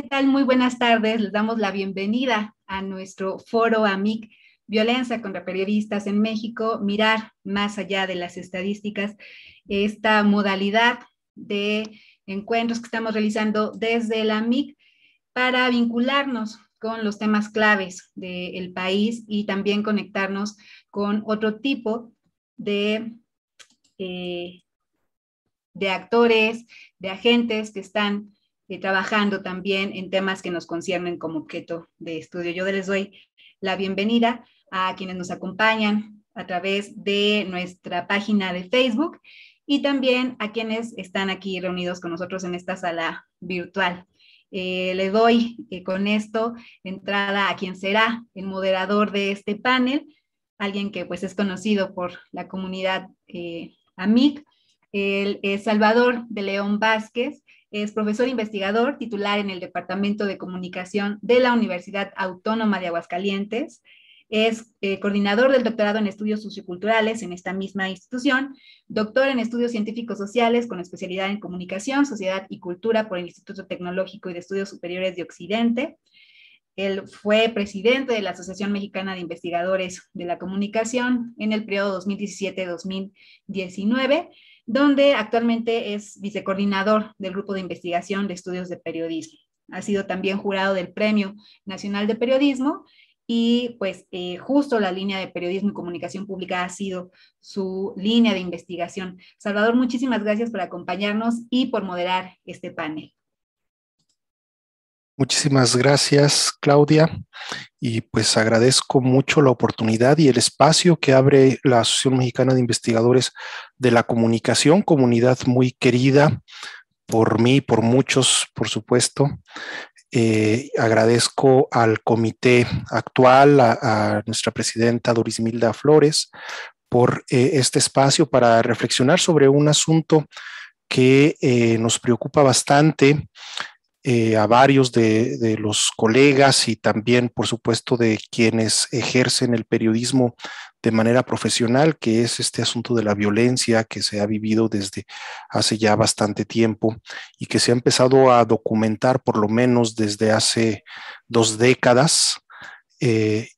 ¿Qué tal? Muy buenas tardes. Les damos la bienvenida a nuestro foro AMIC, Violencia contra Periodistas en México, mirar más allá de las estadísticas, esta modalidad de encuentros que estamos realizando desde la AMIC para vincularnos con los temas claves del país y también conectarnos con otro tipo de, eh, de actores, de agentes que están eh, trabajando también en temas que nos conciernen como objeto de estudio. Yo les doy la bienvenida a quienes nos acompañan a través de nuestra página de Facebook y también a quienes están aquí reunidos con nosotros en esta sala virtual. Eh, le doy eh, con esto entrada a quien será el moderador de este panel, alguien que pues es conocido por la comunidad AMIC, el Salvador de León Vázquez, es profesor investigador titular en el Departamento de Comunicación de la Universidad Autónoma de Aguascalientes. Es eh, coordinador del doctorado en estudios socioculturales en esta misma institución, doctor en estudios científicos sociales con especialidad en comunicación, sociedad y cultura por el Instituto Tecnológico y de Estudios Superiores de Occidente. Él fue presidente de la Asociación Mexicana de Investigadores de la Comunicación en el periodo 2017-2019 donde actualmente es vicecoordinador del Grupo de Investigación de Estudios de Periodismo. Ha sido también jurado del Premio Nacional de Periodismo y pues eh, justo la línea de periodismo y comunicación pública ha sido su línea de investigación. Salvador, muchísimas gracias por acompañarnos y por moderar este panel. Muchísimas gracias, Claudia. Y pues agradezco mucho la oportunidad y el espacio que abre la Asociación Mexicana de Investigadores de la Comunicación, comunidad muy querida por mí, por muchos, por supuesto. Eh, agradezco al comité actual, a, nuestra presidenta Doris Milda Flores, por eh, este espacio para reflexionar sobre un asunto que eh, nos preocupa bastante eh, a varios de, los colegas y también, por supuesto, de quienes ejercen el periodismo de manera profesional, que es este asunto de la violencia que se ha vivido desde hace ya bastante tiempo y que se ha empezado a documentar por lo menos desde hace dos décadas. Eh,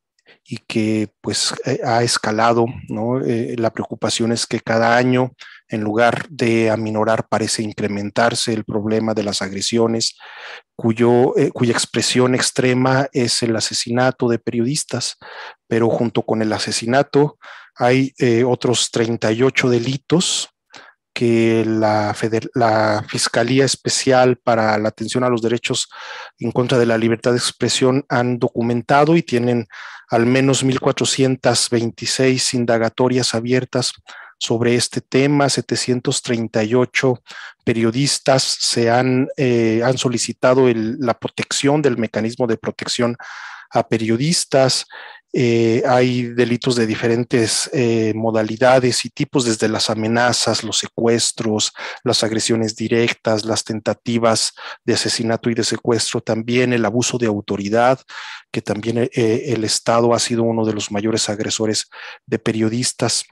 y que pues eh, ha escalado, la preocupación es que cada año en lugar de aminorar, parece incrementarse el problema de las agresiones, cuyo, eh, cuya expresión extrema es el asesinato de periodistas, pero junto con el asesinato hay eh, otros 38 delitos que la, la, Fiscalía Especial para la Atención a los Derechos en contra de la Libertad de Expresión han documentado y tienen al menos 1.426 indagatorias abiertas sobre este tema. 738 periodistas se han, eh, han solicitado la protección del mecanismo de protección a periodistas. Eh, hay delitos de diferentes eh, modalidades y tipos, desde las amenazas, los secuestros, las agresiones directas, las tentativas de asesinato y de secuestro, también el abuso de autoridad, que también el Estado ha sido uno de los mayores agresores de periodistas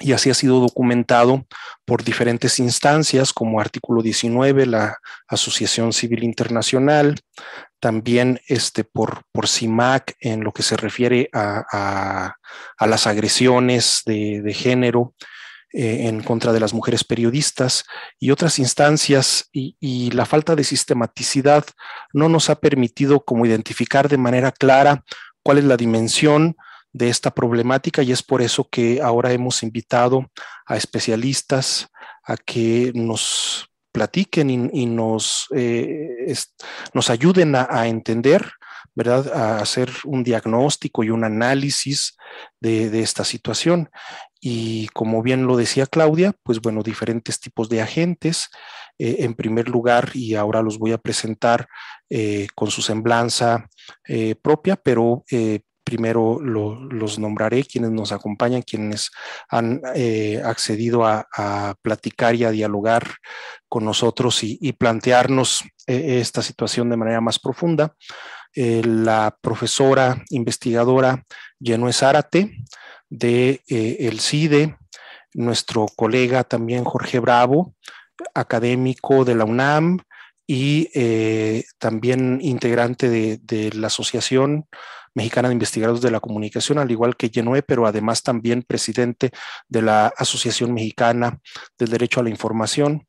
y así ha sido documentado por diferentes instancias como artículo 19, la Asociación Civil Internacional, también este, por, por CIMAC en lo que se refiere a, las agresiones de, género eh, en contra de las mujeres periodistas y otras instancias y, y la falta de sistematicidad no nos ha permitido como identificar de manera clara cuál es la dimensión, de esta problemática y es por eso que ahora hemos invitado a especialistas a que nos platiquen y, nos, eh, nos ayuden a, entender ¿verdad? A hacer un diagnóstico y un análisis de, esta situación. Y como bien lo decía Claudia, pues bueno, diferentes tipos de agentes. Eh, en primer lugar, y ahora los voy a presentar eh, con su semblanza propia, pero primero los nombraré, quienes nos acompañan, quienes han eh, accedido a, platicar y a dialogar con nosotros y, plantearnos eh, esta situación de manera más profunda. Eh, la profesora investigadora Yenue Zárate de el CIDE, nuestro colega también Jorge Bravo, académico de la UNAM y también integrante de, de la asociación Mexicana de investigadores de la Comunicación, al igual que Yenue, pero además también presidente de la Asociación Mexicana del Derecho a la Información.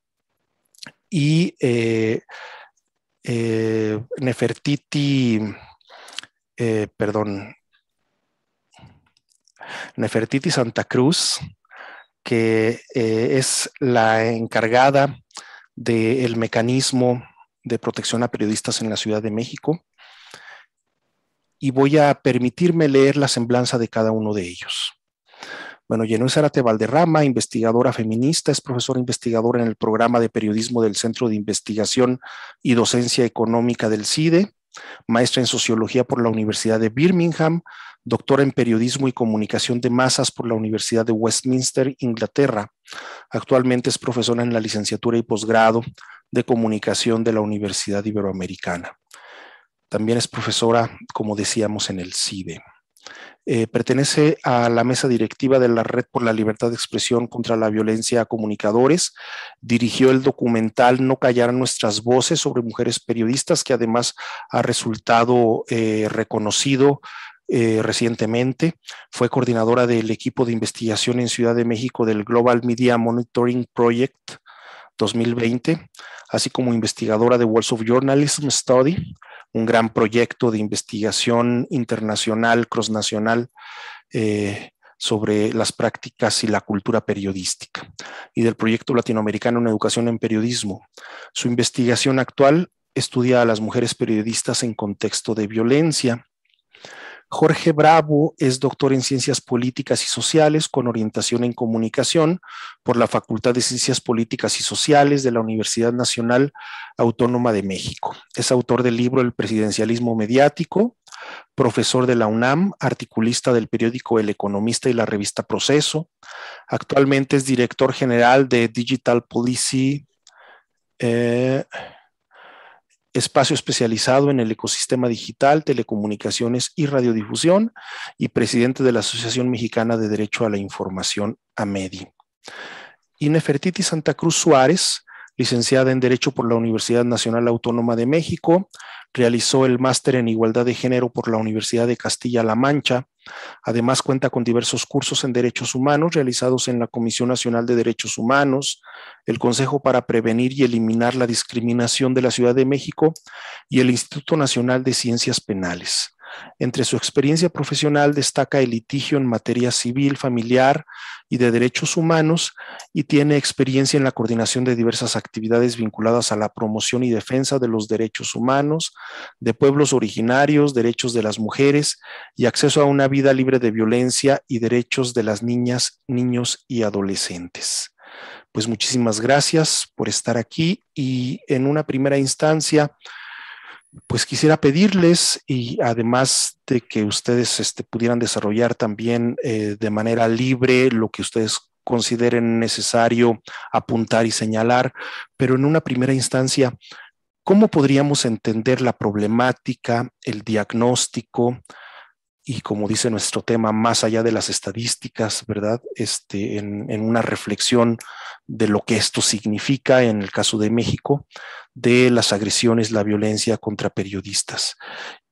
Y eh, eh, Nefertiti, eh, perdón, Nefertiti Santa Cruz, que es la encargada del mecanismo de protección a periodistas en la Ciudad de México y voy a permitirme leer la semblanza de cada uno de ellos. Bueno, Jenny Zárate Valderrama, investigadora feminista, es profesora investigadora en el programa de periodismo del Centro de Investigación y Docencia Económica del CIDE, maestra en sociología por la Universidad de Birmingham, doctora en periodismo y comunicación de masas por la Universidad de Westminster, Inglaterra. Actualmente es profesora en la licenciatura y posgrado de comunicación de la Universidad Iberoamericana. También es profesora, como decíamos, en el CIDE. Eh, pertenece a la mesa directiva de la Red por la Libertad de Expresión contra la Violencia a Comunicadores. Dirigió el documental No callar nuestras voces sobre mujeres periodistas, que además ha resultado eh, reconocido eh, recientemente. Fue coordinadora del equipo de investigación en Ciudad de México del Global Media Monitoring Project 2020, así como investigadora de Walls of Journalism Study un gran proyecto de investigación internacional, crossnacional, eh, sobre las prácticas y la cultura periodística, y del proyecto latinoamericano en educación en periodismo. Su investigación actual estudia a las mujeres periodistas en contexto de violencia Jorge Bravo es doctor en Ciencias Políticas y Sociales con orientación en Comunicación por la Facultad de Ciencias Políticas y Sociales de la Universidad Nacional Autónoma de México. Es autor del libro El presidencialismo mediático, profesor de la UNAM, articulista del periódico El Economista y la revista Proceso. Actualmente es director general de Digital Policy. Eh, espacio especializado en el ecosistema digital, telecomunicaciones y radiodifusión, y presidente de la Asociación Mexicana de Derecho a la Información, AMEDI. Y Nefertiti Santa Cruz Suárez, licenciada en Derecho por la Universidad Nacional Autónoma de México, Realizó el máster en Igualdad de Género por la Universidad de Castilla-La Mancha. Además cuenta con diversos cursos en derechos humanos realizados en la Comisión Nacional de Derechos Humanos, el Consejo para Prevenir y Eliminar la Discriminación de la Ciudad de México y el Instituto Nacional de Ciencias Penales. Entre su experiencia profesional destaca el litigio en materia civil, familiar y de derechos humanos y tiene experiencia en la coordinación de diversas actividades vinculadas a la promoción y defensa de los derechos humanos, de pueblos originarios, derechos de las mujeres y acceso a una vida libre de violencia y derechos de las niñas, niños y adolescentes. Pues muchísimas gracias por estar aquí y en una primera instancia pues quisiera pedirles y además de que ustedes este, pudieran desarrollar también eh, de manera libre lo que ustedes consideren necesario apuntar y señalar, pero en una primera instancia, ¿cómo podríamos entender la problemática, el diagnóstico y como dice nuestro tema, más allá de las estadísticas, ¿verdad? Este, en una reflexión de lo que esto significa en el caso de México, de las agresiones, la violencia contra periodistas.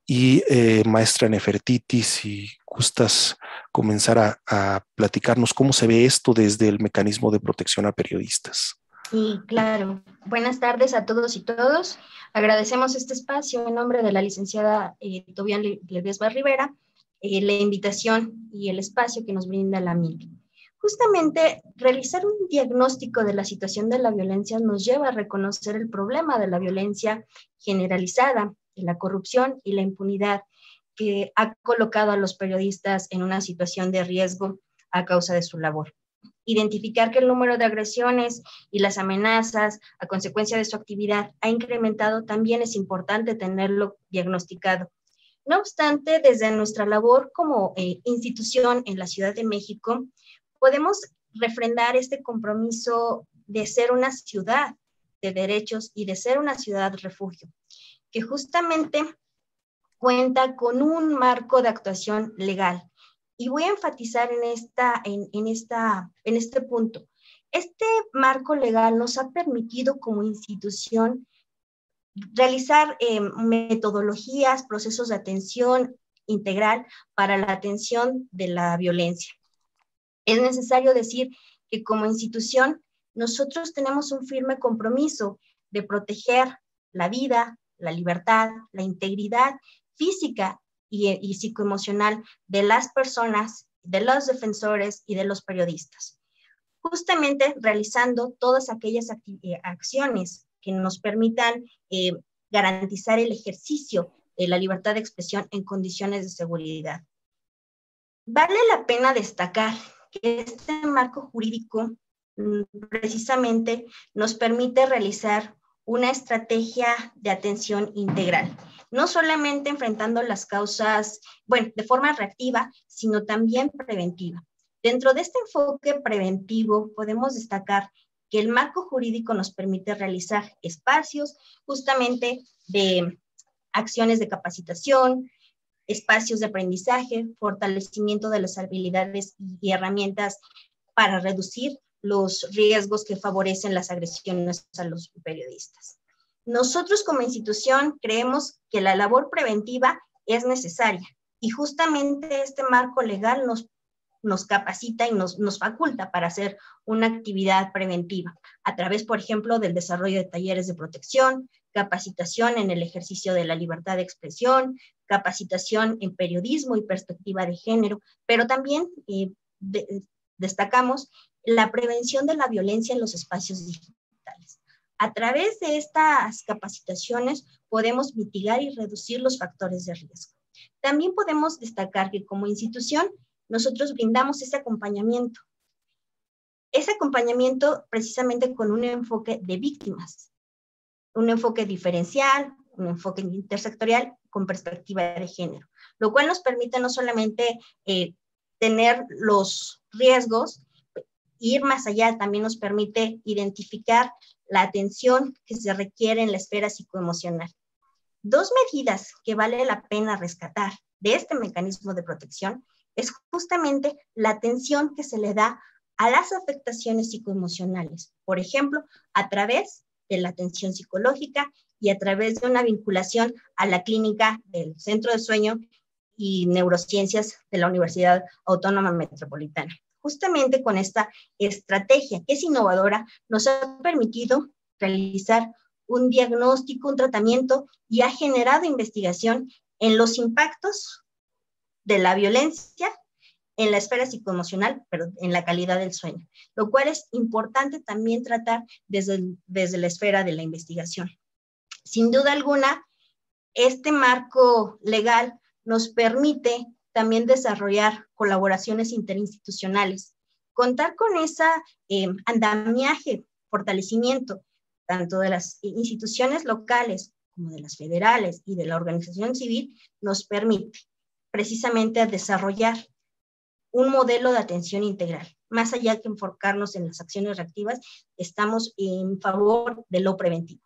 Y eh, maestra Nefertiti, si gustas comenzar a, platicarnos cómo se ve esto desde el mecanismo de protección a periodistas. Sí, claro. Buenas tardes a todos y todos. Agradecemos este espacio en nombre de la licenciada eh, Tobián Ledesma Rivera, eh, la invitación y el espacio que nos brinda la MIC. Justamente realizar un diagnóstico de la situación de la violencia nos lleva a reconocer el problema de la violencia generalizada, de la corrupción y la impunidad que ha colocado a los periodistas en una situación de riesgo a causa de su labor. Identificar que el número de agresiones y las amenazas a consecuencia de su actividad ha incrementado también es importante tenerlo diagnosticado. No obstante, desde nuestra labor como eh, institución en la Ciudad de México, podemos refrendar este compromiso de ser una ciudad de derechos y de ser una ciudad refugio, que justamente cuenta con un marco de actuación legal. Y voy a enfatizar en, esta, en, esta, en este punto. Este marco legal nos ha permitido como institución realizar eh, metodologías, procesos de atención integral para la atención de la violencia. Es necesario decir que como institución nosotros tenemos un firme compromiso de proteger la vida, la libertad, la integridad física y, psicoemocional de las personas, de los defensores y de los periodistas. Justamente realizando todas aquellas eh, acciones que nos permitan eh, garantizar el ejercicio de la libertad de expresión en condiciones de seguridad. Vale la pena destacar este marco jurídico mm, precisamente nos permite realizar una estrategia de atención integral, no solamente enfrentando las causas, bueno, de forma reactiva, sino también preventiva. Dentro de este enfoque preventivo podemos destacar que el marco jurídico nos permite realizar espacios justamente de acciones de capacitación, espacios de aprendizaje, fortalecimiento de las habilidades y herramientas para reducir los riesgos que favorecen las agresiones a los periodistas. Nosotros como institución creemos que la labor preventiva es necesaria y justamente este marco legal nos, nos capacita y nos, nos faculta para hacer una actividad preventiva a través, por ejemplo, del desarrollo de talleres de protección, capacitación en el ejercicio de la libertad de expresión, capacitación en periodismo y perspectiva de género, pero también eh, destacamos la prevención de la violencia en los espacios digitales. A través de estas capacitaciones podemos mitigar y reducir los factores de riesgo. También podemos destacar que como institución nosotros brindamos ese acompañamiento. Ese acompañamiento precisamente con un enfoque de víctimas, un enfoque diferencial, un enfoque intersectorial con perspectiva de género, lo cual nos permite no solamente eh, tener los riesgos, ir más allá, también nos permite identificar la atención que se requiere en la esfera psicoemocional. Dos medidas que vale la pena rescatar de este mecanismo de protección es justamente la atención que se le da a las afectaciones psicoemocionales, por ejemplo, a través de la atención psicológica y a través de una vinculación a la clínica del Centro de Sueño y Neurociencias de la Universidad Autónoma Metropolitana. Justamente con esta estrategia que es innovadora, nos ha permitido realizar un diagnóstico, un tratamiento y ha generado investigación en los impactos de la violencia en la esfera psicoemocional, pero en la calidad del sueño, lo cual es importante también tratar desde, desde la esfera de la investigación. Sin duda alguna, este marco legal nos permite también desarrollar colaboraciones interinstitucionales, contar con ese em, andamiaje, fortalecimiento, tanto de las instituciones locales como de las federales y de la organización civil, nos permite precisamente desarrollar un modelo de atención integral. Más allá que enfocarnos en las acciones reactivas, estamos en favor de lo preventivo.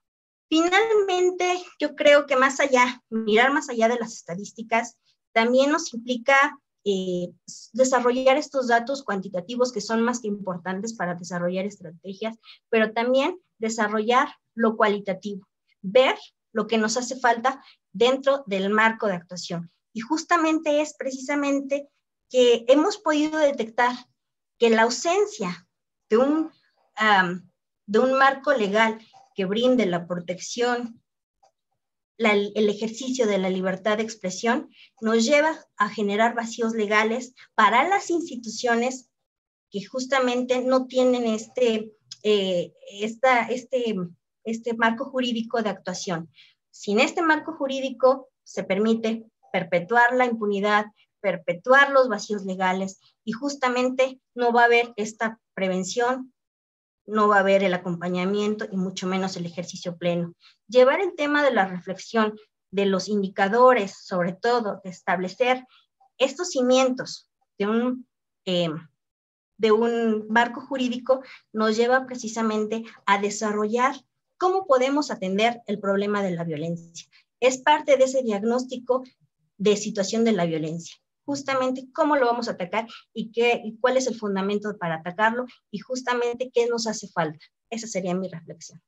Finalmente, yo creo que más allá, mirar más allá de las estadísticas, también nos implica eh, desarrollar estos datos cuantitativos que son más que importantes para desarrollar estrategias, pero también desarrollar lo cualitativo, ver lo que nos hace falta dentro del marco de actuación. Y justamente es precisamente que hemos podido detectar que la ausencia de un, de un marco legal que brinde la protección, el ejercicio de la libertad de expresión, nos lleva a generar vacíos legales para las instituciones que justamente no tienen este, eh, este, este marco jurídico de actuación. Sin este marco jurídico se permite perpetuar la impunidad, perpetuar los vacíos legales y justamente no va a haber esta prevención, no va a haber el acompañamiento y mucho menos el ejercicio pleno. Llevar el tema de la reflexión de los indicadores, sobre todo, de establecer estos cimientos de un, em, de un marco jurídico, nos lleva precisamente a desarrollar cómo podemos atender el problema de la violencia. Es parte de ese diagnóstico de situación de la violencia justamente cómo lo vamos a atacar y, qué, y cuál es el fundamento para atacarlo y justamente qué nos hace falta. Esa sería mi reflexión.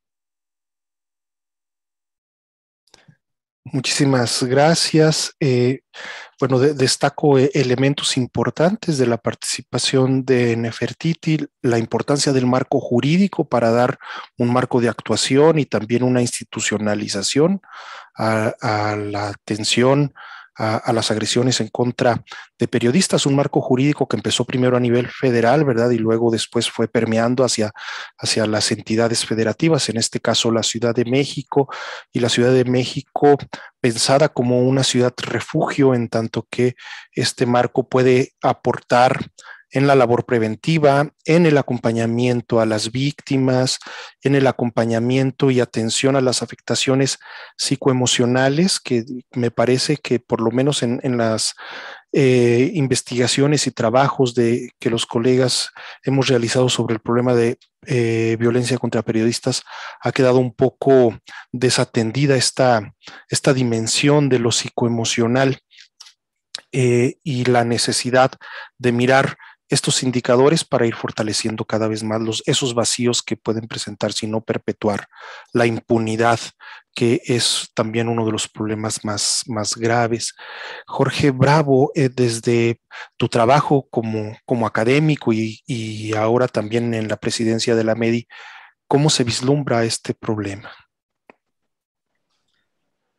Muchísimas gracias. Eh, bueno, destaco eh, elementos importantes de la participación de Nefertiti, la importancia del marco jurídico para dar un marco de actuación y también una institucionalización a la atención a, las agresiones en contra de periodistas, un marco jurídico que empezó primero a nivel federal, ¿verdad? Y luego después fue permeando hacia, hacia las entidades federativas, en este caso la Ciudad de México, y la Ciudad de México pensada como una ciudad refugio en tanto que este marco puede aportar en la labor preventiva, en el acompañamiento a las víctimas, en el acompañamiento y atención a las afectaciones psicoemocionales, que me parece que por lo menos en, las eh, investigaciones y trabajos de, que los colegas hemos realizado sobre el problema de eh, violencia contra periodistas, ha quedado un poco desatendida esta, esta dimensión de lo psicoemocional eh, y la necesidad de mirar estos indicadores para ir fortaleciendo cada vez más los, esos vacíos que pueden presentar, si no perpetuar la impunidad, que es también uno de los problemas más, más graves. Jorge Bravo, eh, desde tu trabajo como, como académico y, ahora también en la presidencia de la MEDI, ¿cómo se vislumbra este problema?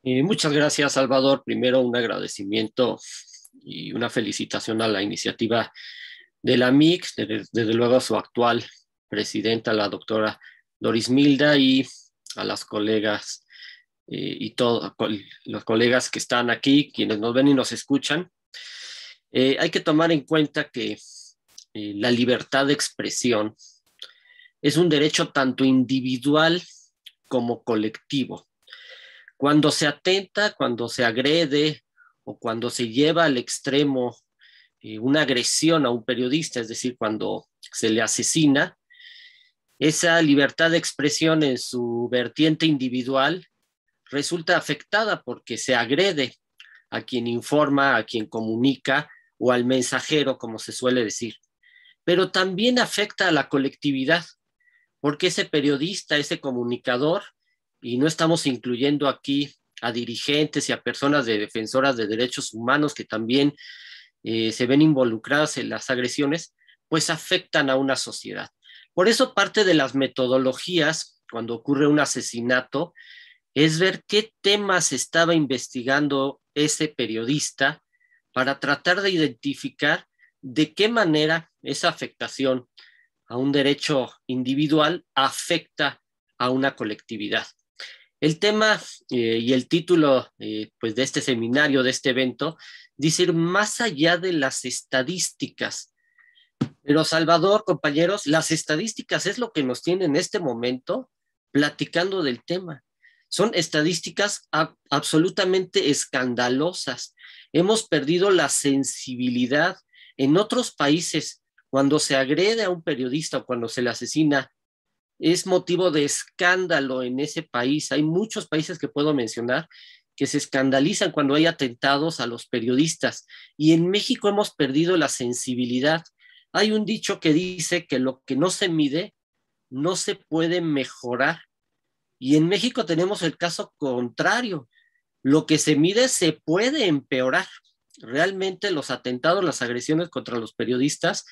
muchas gracias, Salvador. Primero, un agradecimiento y una felicitación a la iniciativa de la mix desde, luego a su actual presidenta, la doctora Doris Milda, y a las colegas eh, y todos los colegas que están aquí, quienes nos ven y nos escuchan. Eh, hay que tomar en cuenta que eh, la libertad de expresión es un derecho tanto individual como colectivo. Cuando se atenta, cuando se agrede o cuando se lleva al extremo eh, una agresión a un periodista, es decir, cuando se le asesina, esa libertad de expresión en su vertiente individual resulta afectada porque se agrede a quien informa, a quien comunica o al mensajero, como se suele decir. Pero también afecta a la colectividad, porque ese periodista, ese comunicador, y no estamos incluyendo aquí a dirigentes y a personas de defensoras de derechos humanos que también eh, se ven involucradas en las agresiones, pues afectan a una sociedad. Por eso parte de las metodologías cuando ocurre un asesinato es ver qué temas estaba investigando ese periodista para tratar de identificar de qué manera esa afectación a un derecho individual afecta a una colectividad. El tema eh, y el título eh, pues de este seminario, de este evento, dice ir más allá de las estadísticas. Pero Salvador, compañeros, las estadísticas es lo que nos tiene en este momento platicando del tema. Son estadísticas absolutamente escandalosas. Hemos perdido la sensibilidad en otros países cuando se agrede a un periodista o cuando se le asesina es motivo de escándalo en ese país. Hay muchos países que puedo mencionar que se escandalizan cuando hay atentados a los periodistas. Y en México hemos perdido la sensibilidad. Hay un dicho que dice que lo que no se mide no se puede mejorar. Y en México tenemos el caso contrario. Lo que se mide se puede empeorar. Realmente los atentados, las agresiones contra los periodistas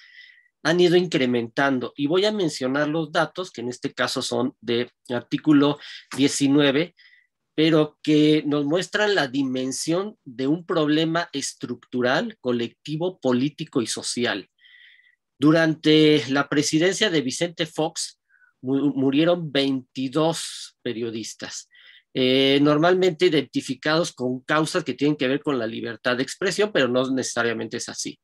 han ido incrementando. Y voy a mencionar los datos, que en este caso son de artículo 19, pero que nos muestran la dimensión de un problema estructural, colectivo, político y social. Durante la presidencia de Vicente Fox murieron 22 periodistas, eh, normalmente identificados con causas que tienen que ver con la libertad de expresión, pero no necesariamente es así.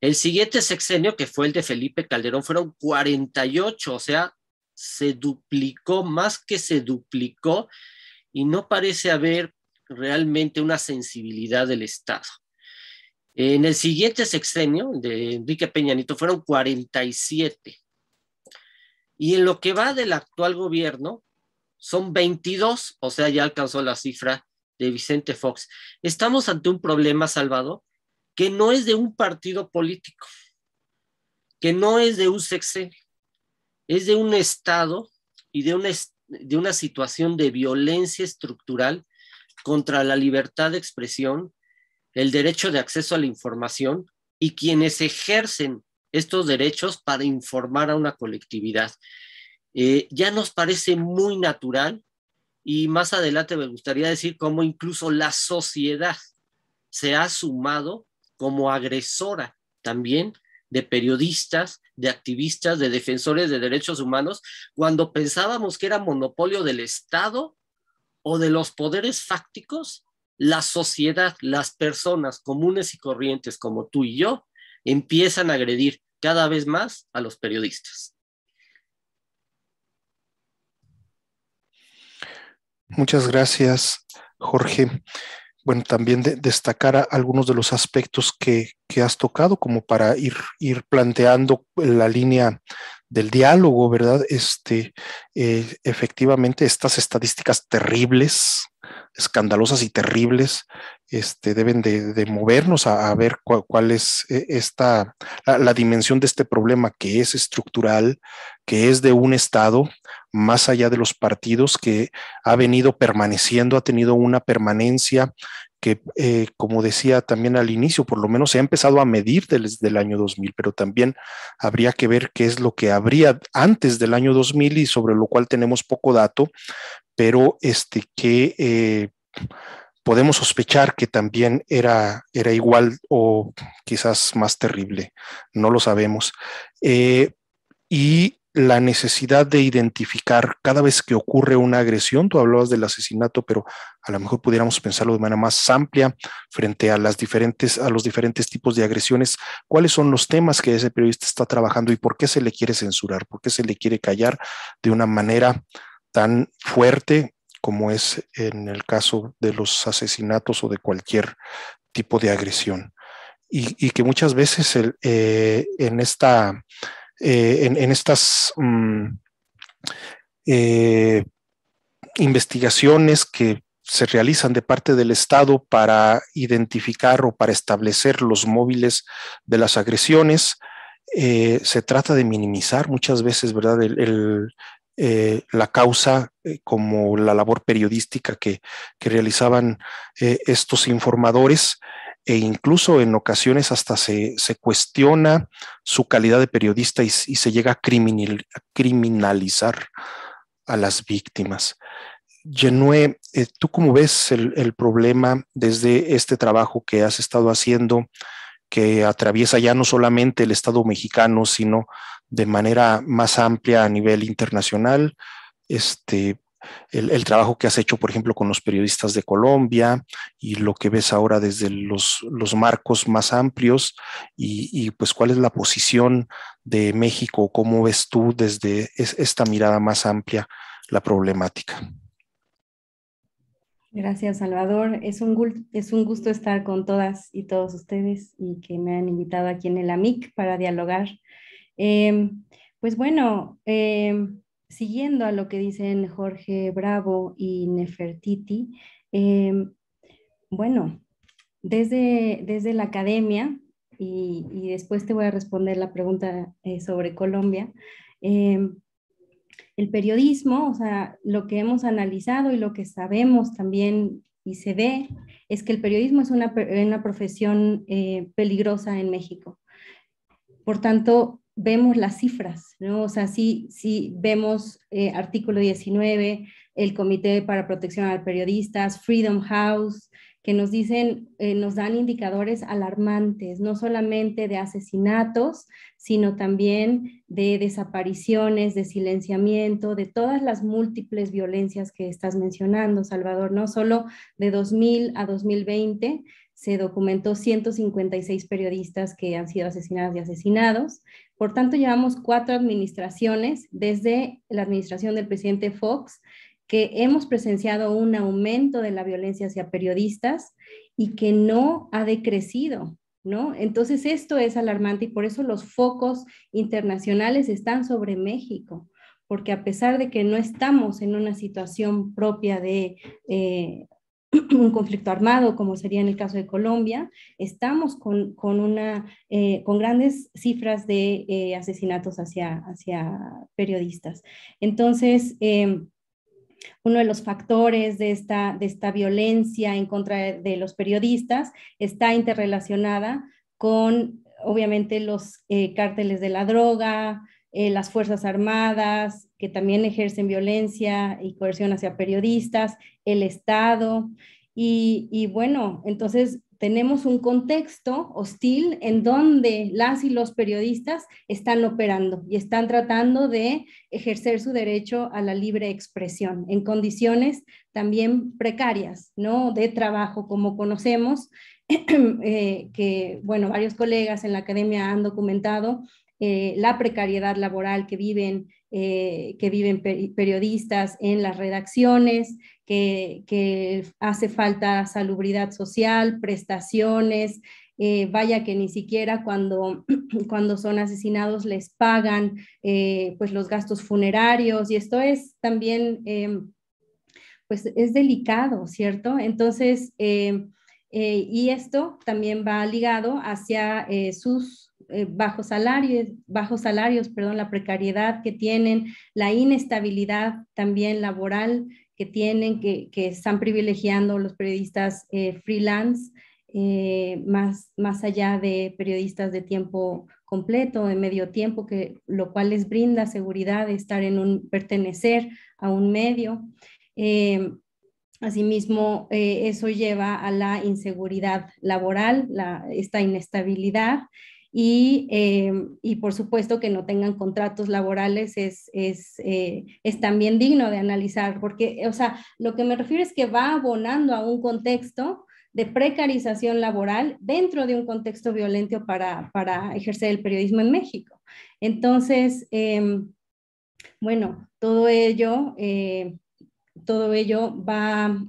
El siguiente sexenio, que fue el de Felipe Calderón, fueron 48, o sea, se duplicó, más que se duplicó, y no parece haber realmente una sensibilidad del Estado. En el siguiente sexenio de Enrique Peña Nieto fueron 47. Y en lo que va del actual gobierno son 22, o sea, ya alcanzó la cifra de Vicente Fox. Estamos ante un problema, Salvador, que no es de un partido político, que no es de un sexenio, es de un Estado y de una, de una situación de violencia estructural contra la libertad de expresión, el derecho de acceso a la información y quienes ejercen estos derechos para informar a una colectividad. Eh, ya nos parece muy natural y más adelante me gustaría decir cómo incluso la sociedad se ha sumado como agresora también de periodistas, de activistas, de defensores de derechos humanos, cuando pensábamos que era monopolio del Estado o de los poderes fácticos, la sociedad, las personas comunes y corrientes como tú y yo, empiezan a agredir cada vez más a los periodistas. Muchas gracias, Jorge bueno, también de, destacar algunos de los aspectos que, has tocado, como para ir, ir, planteando la línea del diálogo, ¿verdad? Este, eh, efectivamente, estas estadísticas terribles, escandalosas y terribles, este, deben de, movernos a, ver cuál, es eh, esta, la dimensión de este problema que es estructural, que es de un Estado, más allá de los partidos, que ha venido permaneciendo, ha tenido una permanencia que, eh, como decía también al inicio, por lo menos se ha empezado a medir desde el año 2000, pero también habría que ver qué es lo que habría antes del año 2000 y sobre lo cual tenemos poco dato, pero este que... Eh, podemos sospechar que también era, era igual o quizás más terrible, no lo sabemos. Eh, y la necesidad de identificar cada vez que ocurre una agresión, tú hablabas del asesinato, pero a lo mejor pudiéramos pensarlo de manera más amplia frente a las diferentes a los diferentes tipos de agresiones, cuáles son los temas que ese periodista está trabajando y por qué se le quiere censurar, por qué se le quiere callar de una manera tan fuerte como es en el caso de los asesinatos o de cualquier tipo de agresión. Y, que muchas veces eh, en esta eh, en, estas mm, eh, investigaciones que se realizan de parte del Estado para identificar o para establecer los móviles de las agresiones. Eh, se trata de minimizar muchas veces, la causa como la labor periodística que realizaban estos informadores e incluso en ocasiones hasta se, cuestiona su calidad de periodista y, se llega a, criminalizar a las víctimas. Genue, eh, ¿tú cómo ves el, el, problema desde este trabajo que has estado haciendo, que atraviesa ya no solamente el Estado mexicano, sino de manera más amplia a nivel internacional? Este, el, trabajo que has hecho, por ejemplo, con los periodistas de Colombia y lo que ves ahora desde los, marcos más amplios y, pues cuál es la posición de México, cómo ves tú desde esta mirada más amplia la problemática. Gracias, Salvador. Es un, es un gusto estar con todas y todos ustedes y que me han invitado aquí en el AMIC para dialogar. Em, pues bueno, em, siguiendo a lo que dicen Jorge Bravo y Nefertiti, em, bueno, desde, desde la academia, y, después te voy a responder la pregunta eh, sobre Colombia, em, el periodismo, o sea, lo que hemos analizado y lo que sabemos también y se ve, es que el periodismo es una profesión eh, peligrosa en México. Por tanto, vemos las cifras, ¿no? O sea, si vemos eh, artículo 19, el Comité para Protección a Periodistas, Freedom House, que nos dicen, eh, nos dan indicadores alarmantes, no solamente de asesinatos, sino también de desapariciones, de silenciamiento, de todas las múltiples violencias que estás mencionando, Salvador, no solo de 2000 a 2020, se documentó 156 periodistas que han sido asesinadas y asesinados. Por tanto, llevamos cuatro administraciones, desde la administración del presidente Fox, que hemos presenciado un aumento de la violencia hacia periodistas y que no ha decrecido, ¿no? Entonces, esto es alarmante y por eso los focos internacionales están sobre México porque a pesar de que no estamos en una situación propia de eh, un conflicto armado, como sería en el caso de Colombia, estamos con, con eh, grandes cifras de eh, asesinatos hacia, hacia periodistas. Entonces, em, uno de los factores de esta, de esta violencia en contra de los periodistas está interrelacionada con, obviamente, los eh, cárteles de la droga, eh, las Fuerzas Armadas, que también ejercen violencia y coerción hacia periodistas, el Estado. Y, bueno, entonces tenemos un contexto hostil en donde las y los periodistas están operando y están tratando de ejercer su derecho a la libre expresión en condiciones también precarias, ¿no? De trabajo, como conocemos, eh, que, bueno, varios colegas en la academia han documentado eh, la precariedad laboral que viven, eh, que viven periodistas en las redacciones, que, hace falta salubridad social, prestaciones. Eh, vaya que ni siquiera cuando, cuando son asesinados les pagan pues los gastos funerarios y esto es también pues es delicado, ¿cierto? Entonces, y esto también va ligado hacia sus eh, bajos salarios, bajos salarios, perdón, la precariedad que tienen, la inestabilidad también laboral que tienen, que, están privilegiando los periodistas eh, freelance, eh, más, más allá de periodistas de tiempo completo, de medio tiempo, que, lo cual les brinda seguridad de estar en un, pertenecer a un medio. Em, asimismo, eso lleva a la inseguridad laboral, la, esta inestabilidad y, eh, y, por supuesto que no tengan contratos laborales es, es, eh, es, también digno de analizar, porque, o sea, lo que me refiero es que va abonando a un contexto de precarización laboral dentro de un contexto violento para, para ejercer el periodismo en México. Entonces, em, bueno, todo ello, eh, todo ello va,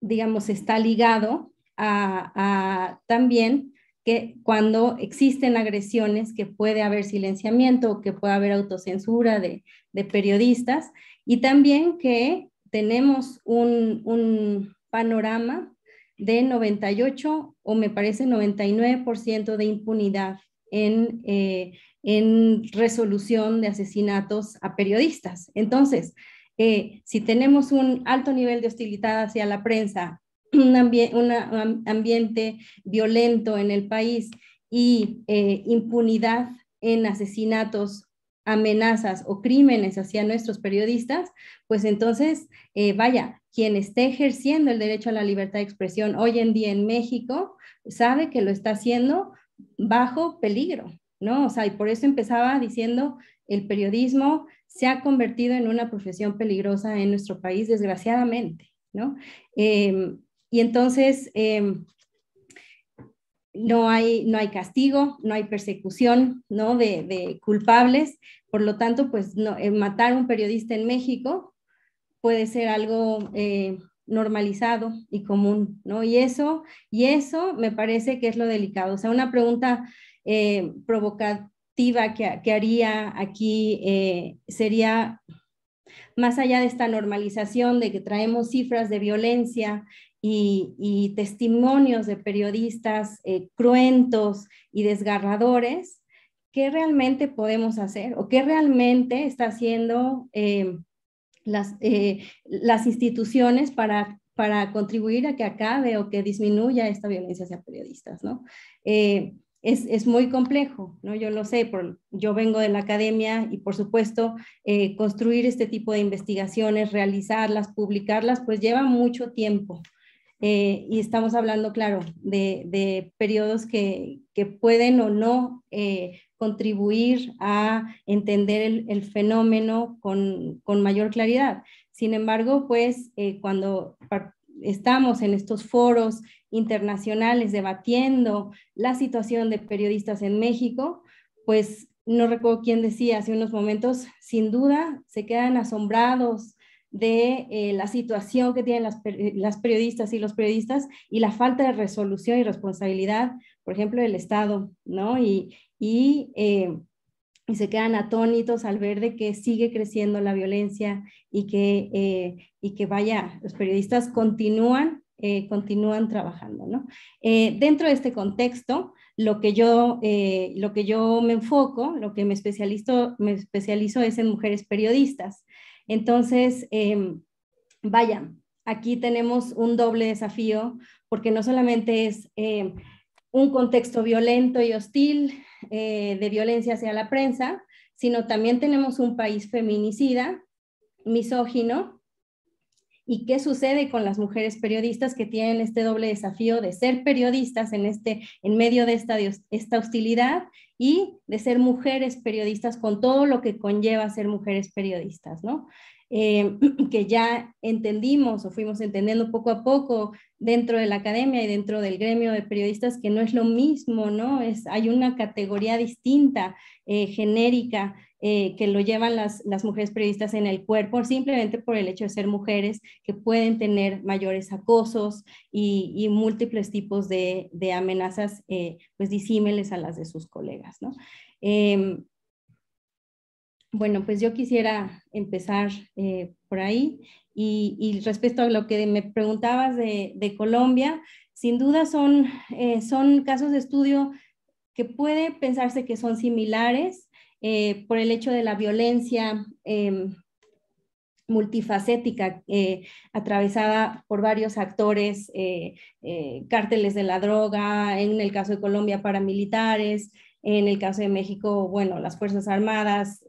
digamos, está ligado a, a también que cuando existen agresiones, que puede haber silenciamiento, que puede haber autocensura de, periodistas, y también que tenemos un, panorama de 98 o me parece 99% de impunidad en, eh, en, resolución de asesinatos a periodistas. Entonces, eh, si tenemos un alto nivel de hostilidad hacia la prensa, un, ambiente violento en el país y eh, impunidad en asesinatos, amenazas o crímenes hacia nuestros periodistas, pues entonces, eh, vaya, quien esté ejerciendo el derecho a la libertad de expresión hoy en día en México sabe que lo está haciendo bajo peligro, ¿no? O sea, y por eso empezaba diciendo, el periodismo se ha convertido en una profesión peligrosa en nuestro país, desgraciadamente, ¿no? Em, y entonces em, no, hay, no hay castigo, no hay persecución De, culpables. Por lo tanto, pues eh, matar a un periodista en México puede ser algo eh, normalizado y común, Y eso, y eso me parece que es lo delicado. O sea, una pregunta eh, provocativa que, haría aquí sería, más allá de esta normalización de que traemos cifras de violencia y, testimonios de periodistas eh, cruentos y desgarradores, ¿qué realmente podemos hacer o qué realmente está haciendo eh, eh, las, instituciones para, para contribuir a que acabe o que disminuya esta violencia hacia periodistas? Es, muy complejo, Yo lo sé, por, yo vengo de la academia y por supuesto construir este tipo de investigaciones, realizarlas, publicarlas, pues lleva mucho tiempo. Eh, y estamos hablando, claro, de, periodos que, pueden o no eh, contribuir a entender el, fenómeno con, mayor claridad. Sin embargo, pues eh, cuando estamos en estos foros internacionales debatiendo la situación de periodistas en México, pues no recuerdo quién decía hace unos momentos, sin duda se quedan asombrados de eh, la situación que tienen eh, las, periodistas y los periodistas y la falta de resolución y responsabilidad, por ejemplo, del Estado, ¿no? Y, y, eh, se quedan atónitos al ver de que sigue creciendo la violencia y que, y que vaya, los periodistas continúan, continúan trabajando, ¿no? dentro de este contexto, lo que yo, lo que yo me enfoco, lo que me especializo, me especializo es en mujeres periodistas. Entonces, em, vaya, aquí tenemos un doble desafío porque no solamente es em, un contexto violento y hostil eh, de violencia hacia la prensa, sino también tenemos un país feminicida, misógino, ¿Y qué sucede con las mujeres periodistas que tienen este doble desafío de ser periodistas en, este, en medio de esta, hostilidad y de ser mujeres periodistas con todo lo que conlleva ser mujeres periodistas, ¿no? Eh, que ya entendimos o fuimos entendiendo poco a poco dentro de la academia y dentro del gremio de periodistas que no es lo mismo, ¿no? hay una categoría distinta, eh, genérica, eh, que lo llevan las, mujeres periodistas en el cuerpo, simplemente por el hecho de ser mujeres, que pueden tener mayores acosos y, múltiples tipos de, amenazas, eh, pues disímiles a las de sus colegas. Em, bueno, pues yo quisiera empezar eh, por ahí y, respecto a lo que me preguntabas de, Colombia, sin duda son casos de estudio que puede pensarse que son similares, eh, por el hecho de la violencia em, multifacética eh, atravesada por varios actores, eh, cárteles de la droga, en el caso de Colombia paramilitares, en el caso de México, bueno, las Fuerzas Armadas,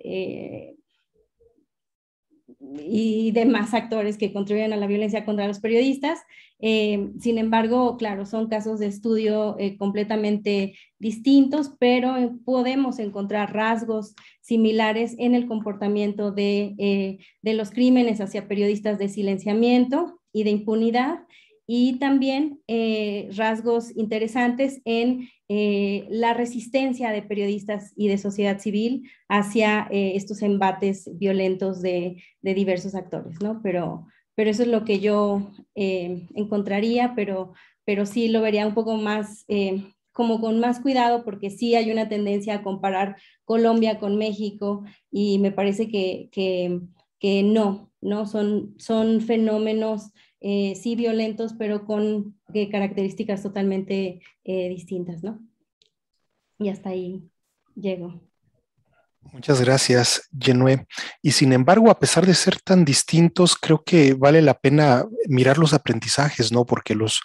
y demás actores que contribuyen a la violencia contra los periodistas. Eh, sin embargo, claro, son casos de estudio eh, completamente distintos, pero eh, podemos encontrar rasgos similares en el comportamiento de, de los crímenes hacia periodistas de silenciamiento y de impunidad y también rasgos interesantes en eh, la resistencia de periodistas y de sociedad civil hacia eh, estos embates violentos de, diversos actores, ¿no? Pero, pero eso es lo que yo eh, encontraría, pero, pero sí lo vería un poco más como con más cuidado porque sí hay una tendencia a comparar Colombia con México y me parece que, no, ¿no? Son, son fenómenos eh, sí violentos, pero con eh, características totalmente eh, distintas, ¿no? Y hasta ahí llego. Muchas gracias, Genue. Y sin embargo, a pesar de ser tan distintos, creo que vale la pena mirar los aprendizajes, ¿no? Porque los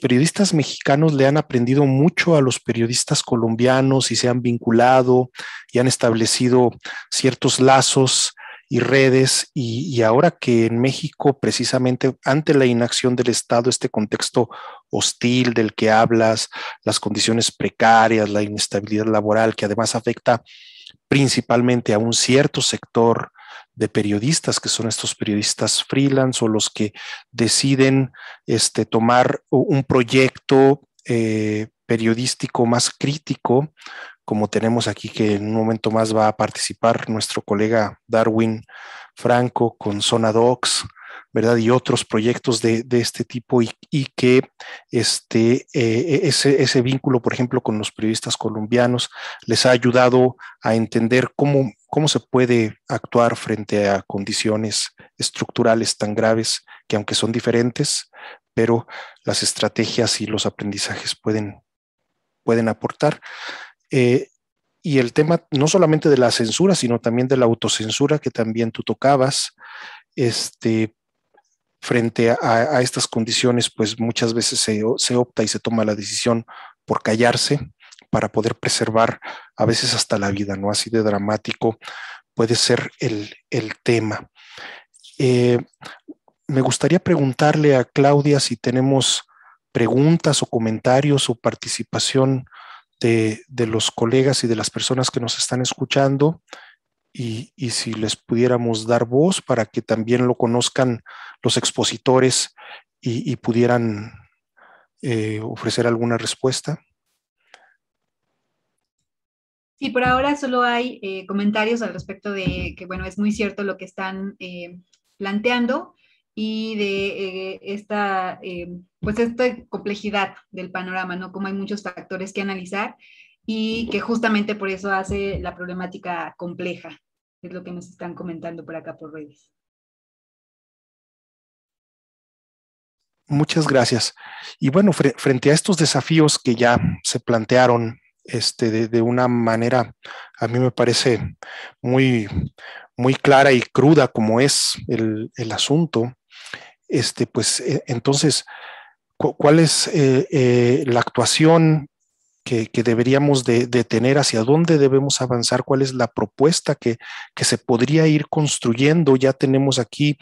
periodistas mexicanos le han aprendido mucho a los periodistas colombianos y se han vinculado y han establecido ciertos lazos y redes, y, ahora que en México, precisamente ante la inacción del Estado, este contexto hostil del que hablas, las condiciones precarias, la inestabilidad laboral, que además afecta principalmente a un cierto sector de periodistas, que son estos periodistas freelance o los que deciden este, tomar un proyecto eh, periodístico más crítico como tenemos aquí que en un momento más va a participar nuestro colega Darwin Franco con Zona Docs, ¿verdad? Y otros proyectos de, este tipo y, que este, eh, ese, vínculo, por ejemplo, con los periodistas colombianos les ha ayudado a entender cómo, cómo se puede actuar frente a condiciones estructurales tan graves que aunque son diferentes, pero las estrategias y los aprendizajes pueden, pueden aportar. Eh, y el tema no solamente de la censura, sino también de la autocensura que también tú tocabas, este, frente a, estas condiciones, pues muchas veces se, opta y se toma la decisión por callarse para poder preservar a veces hasta la vida, ¿no? Así de dramático puede ser el, tema. Eh, me gustaría preguntarle a Claudia si tenemos preguntas o comentarios o participación de, los colegas y de las personas que nos están escuchando y, si les pudiéramos dar voz para que también lo conozcan los expositores y, pudieran eh, ofrecer alguna respuesta. Sí, por ahora solo hay eh, comentarios al respecto de que, bueno, es muy cierto lo que están eh, planteando y de eh, esta, eh, pues esta complejidad del panorama, ¿no? Como hay muchos factores que analizar y que justamente por eso hace la problemática compleja, es lo que nos están comentando por acá por redes. Muchas gracias. Y bueno, frente a estos desafíos que ya se plantearon este, de, de, una manera, a mí me parece muy, muy clara y cruda como es el, el asunto, este, pues eh, entonces, ¿cuál es eh, eh, la actuación que, deberíamos de, tener, hacia dónde debemos avanzar, cuál es la propuesta que, se podría ir construyendo. Ya tenemos aquí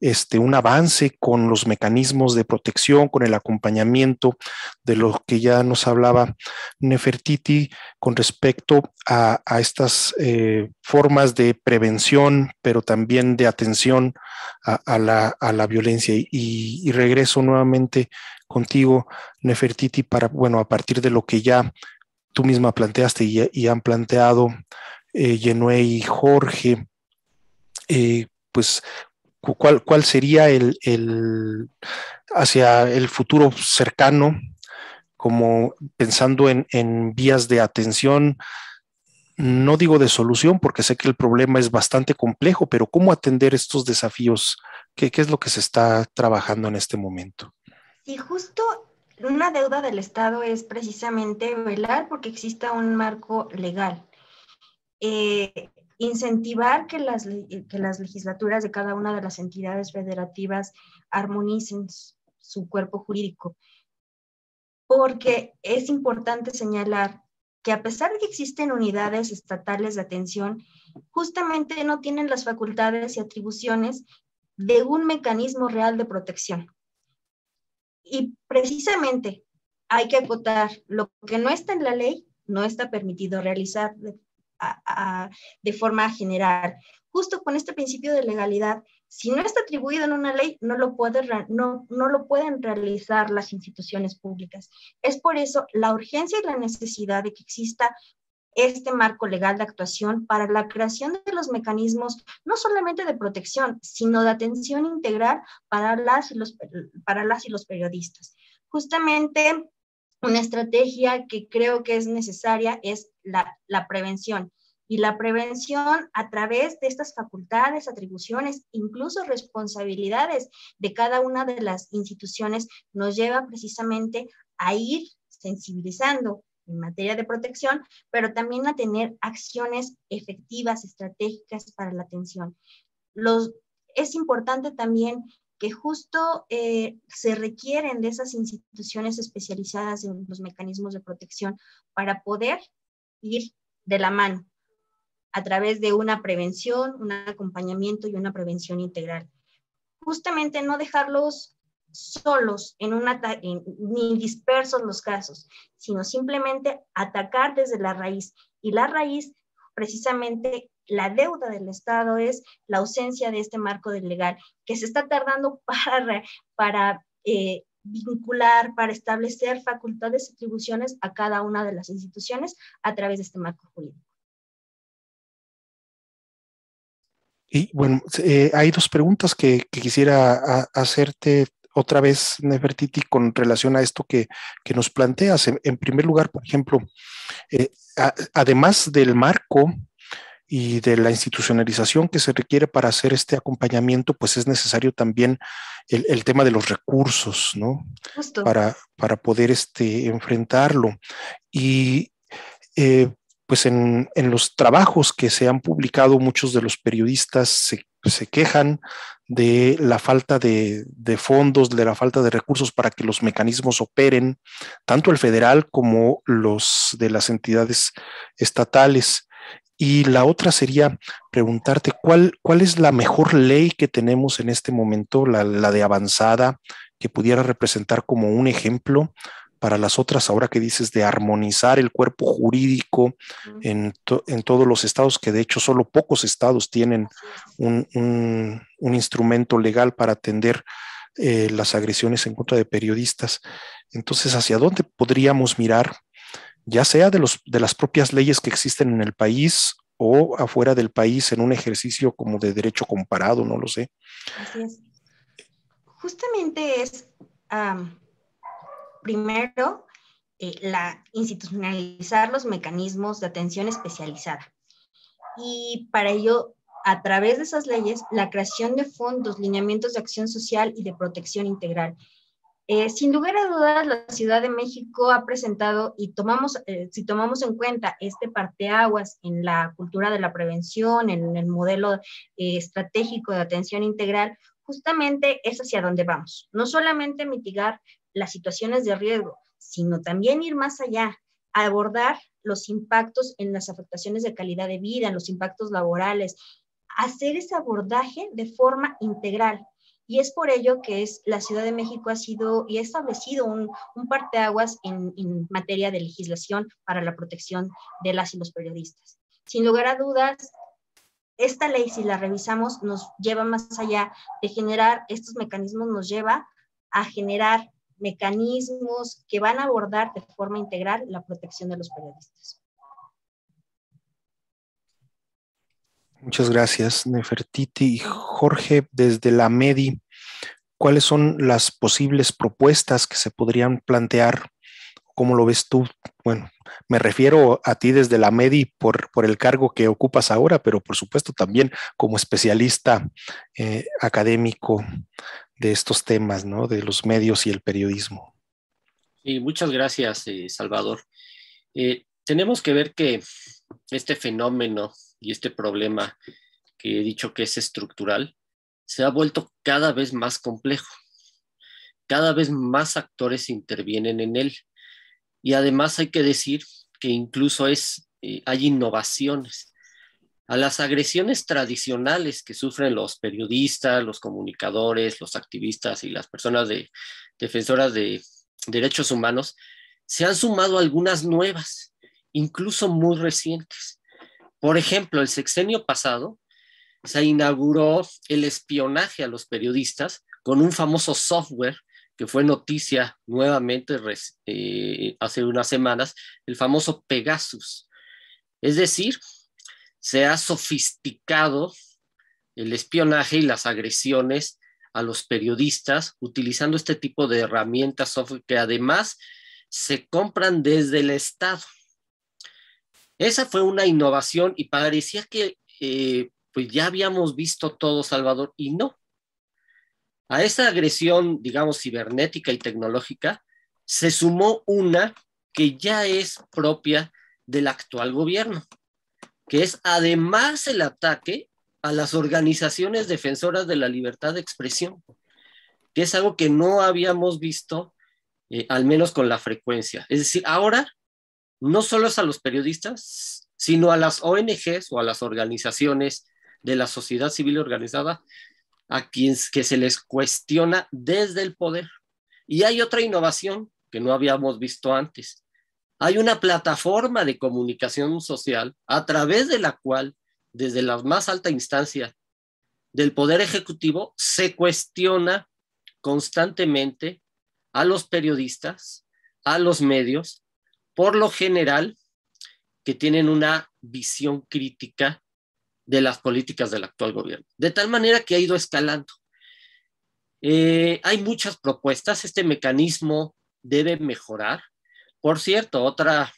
este, un avance con los mecanismos de protección, con el acompañamiento de lo que ya nos hablaba Nefertiti con respecto a, estas eh, formas de prevención, pero también de atención a, la, violencia. Y, y, regreso nuevamente contigo, Nefertiti, para, bueno, a partir de lo que ya tú misma planteaste y, han planteado eh, y Jorge, eh, pues, ¿cuál, sería el, hacia el futuro cercano, como pensando en, vías de atención, no digo de solución porque sé que el problema es bastante complejo, pero ¿cómo atender estos desafíos? qué es lo que se está trabajando en este momento? Y justo una deuda del Estado es precisamente velar porque exista un marco legal. Eh, incentivar que las, que las legislaturas de cada una de las entidades federativas armonicen su cuerpo jurídico. Porque es importante señalar que a pesar de que existen unidades estatales de atención, justamente no tienen las facultades y atribuciones de un mecanismo real de protección. Y precisamente hay que acotar lo que no está en la ley, no está permitido realizar de, forma general. Justo con este principio de legalidad, si no está atribuido en una ley, no lo, no lo pueden realizar las instituciones públicas. Es por eso la urgencia y la necesidad de que exista este marco legal de actuación para la creación de los mecanismos no solamente de protección, sino de atención integral para las y los, para las y los periodistas. Justamente una estrategia que creo que es necesaria es la, la prevención y la prevención a través de estas facultades, atribuciones, incluso responsabilidades de cada una de las instituciones nos lleva precisamente a ir sensibilizando, en materia de protección, pero también a tener acciones efectivas, estratégicas para la atención. es importante también que justo eh, se requieren de esas instituciones especializadas en los mecanismos de protección para poder ir de la mano a través de una prevención, un acompañamiento y una prevención integral. Justamente no dejarlos solos, en un ataque ni dispersos los casos, sino simplemente atacar desde la raíz. Y la raíz, precisamente, la deuda del Estado es la ausencia de este marco legal, que se está tardando para, para eh, vincular, para establecer facultades y atribuciones a cada una de las instituciones a través de este marco jurídico. Y bueno, eh, hay dos preguntas que, quisiera hacerte, otra vez, Nefertiti, con relación a esto que, nos planteas. En, primer lugar, por ejemplo, eh, además del marco y de la institucionalización que se requiere para hacer este acompañamiento, pues es necesario también el, tema de los recursos, ¿no? Justo. Para, para poder este, enfrentarlo. Y eh, pues en, los trabajos que se han publicado, muchos de los periodistas se, quejan de la falta de, fondos, de la falta de recursos para que los mecanismos operen, tanto el federal como los de las entidades estatales. Y la otra sería preguntarte cuál, cuál es la mejor ley que tenemos en este momento, la, la de avanzada, que pudiera representar como un ejemplo para las otras, ahora que dices de armonizar el cuerpo jurídico en, todos los estados, que de hecho solo pocos estados tienen un, instrumento legal para atender eh, las agresiones en contra de periodistas. Entonces, ¿hacia dónde podríamos mirar, ya sea de, los, de las propias leyes que existen en el país o afuera del país, en un ejercicio como de derecho comparado, no lo sé? Justamente es primero, eh, la, institucionalizar los mecanismos de atención especializada. Y para ello, a través de esas leyes, la creación de fondos, lineamientos de acción social y de protección integral. Eh, sin lugar a dudas, la Ciudad de México ha presentado y tomamos, eh, si tomamos en cuenta este parteaguas en la cultura de la prevención, en el modelo estratégico de atención integral, justamente es hacia donde vamos. No solamente mitigar las situaciones de riesgo, sino también ir más allá, abordar los impactos en las afectaciones de calidad de vida, en los impactos laborales, hacer ese abordaje de forma integral. Y es por ello que es, la Ciudad de México ha sido y ha establecido un, un parteaguas en, en materia de legislación para la protección de las y los periodistas. Sin lugar a dudas, esta ley, si la revisamos, nos lleva más allá de generar estos mecanismos, nos lleva a generar mecanismos que van a abordar de forma integral la protección de los periodistas. Muchas gracias, Nefertiti. Jorge, desde la MEDI, ¿cuáles son las posibles propuestas que se podrían plantear? ¿Cómo lo ves tú? Bueno, me refiero a ti desde la MEDI por, por el cargo que ocupas ahora, pero por supuesto también como especialista eh, académico de estos temas, ¿no? De los medios y el periodismo. Sí, muchas gracias, eh, Salvador. Eh, tenemos que ver que este fenómeno y este problema que he dicho que es estructural se ha vuelto cada vez más complejo. Cada vez más actores intervienen en él. Y además hay que decir que incluso es, eh, hay innovaciones a las agresiones tradicionales que sufren los periodistas, los comunicadores, los activistas y las personas defensoras de derechos humanos, se han sumado algunas nuevas, incluso muy recientes. Por ejemplo, el sexenio pasado se inauguró el espionaje a los periodistas con un famoso software que fue noticia nuevamente eh, hace unas semanas, el famoso Pegasus. Es decir, se ha sofisticado el espionaje y las agresiones a los periodistas utilizando este tipo de herramientas que además se compran desde el Estado. Esa fue una innovación y parecía que eh, pues ya habíamos visto todo, Salvador, y no. A esa agresión, digamos, cibernética y tecnológica, se sumó una que ya es propia del actual gobierno, que es además el ataque a las organizaciones defensoras de la libertad de expresión, que es algo que no habíamos visto, eh, al menos con la frecuencia. Es decir, ahora no solo es a los periodistas, sino a las ONGs o a las organizaciones de la sociedad civil organizada a quienes que se les cuestiona desde el poder. Y hay otra innovación que no habíamos visto antes, hay una plataforma de comunicación social a través de la cual, desde la más alta instancia del Poder Ejecutivo, se cuestiona constantemente a los periodistas, a los medios, por lo general, que tienen una visión crítica de las políticas del actual gobierno. De tal manera que ha ido escalando. Eh, hay muchas propuestas, este mecanismo debe mejorar. Por cierto, otra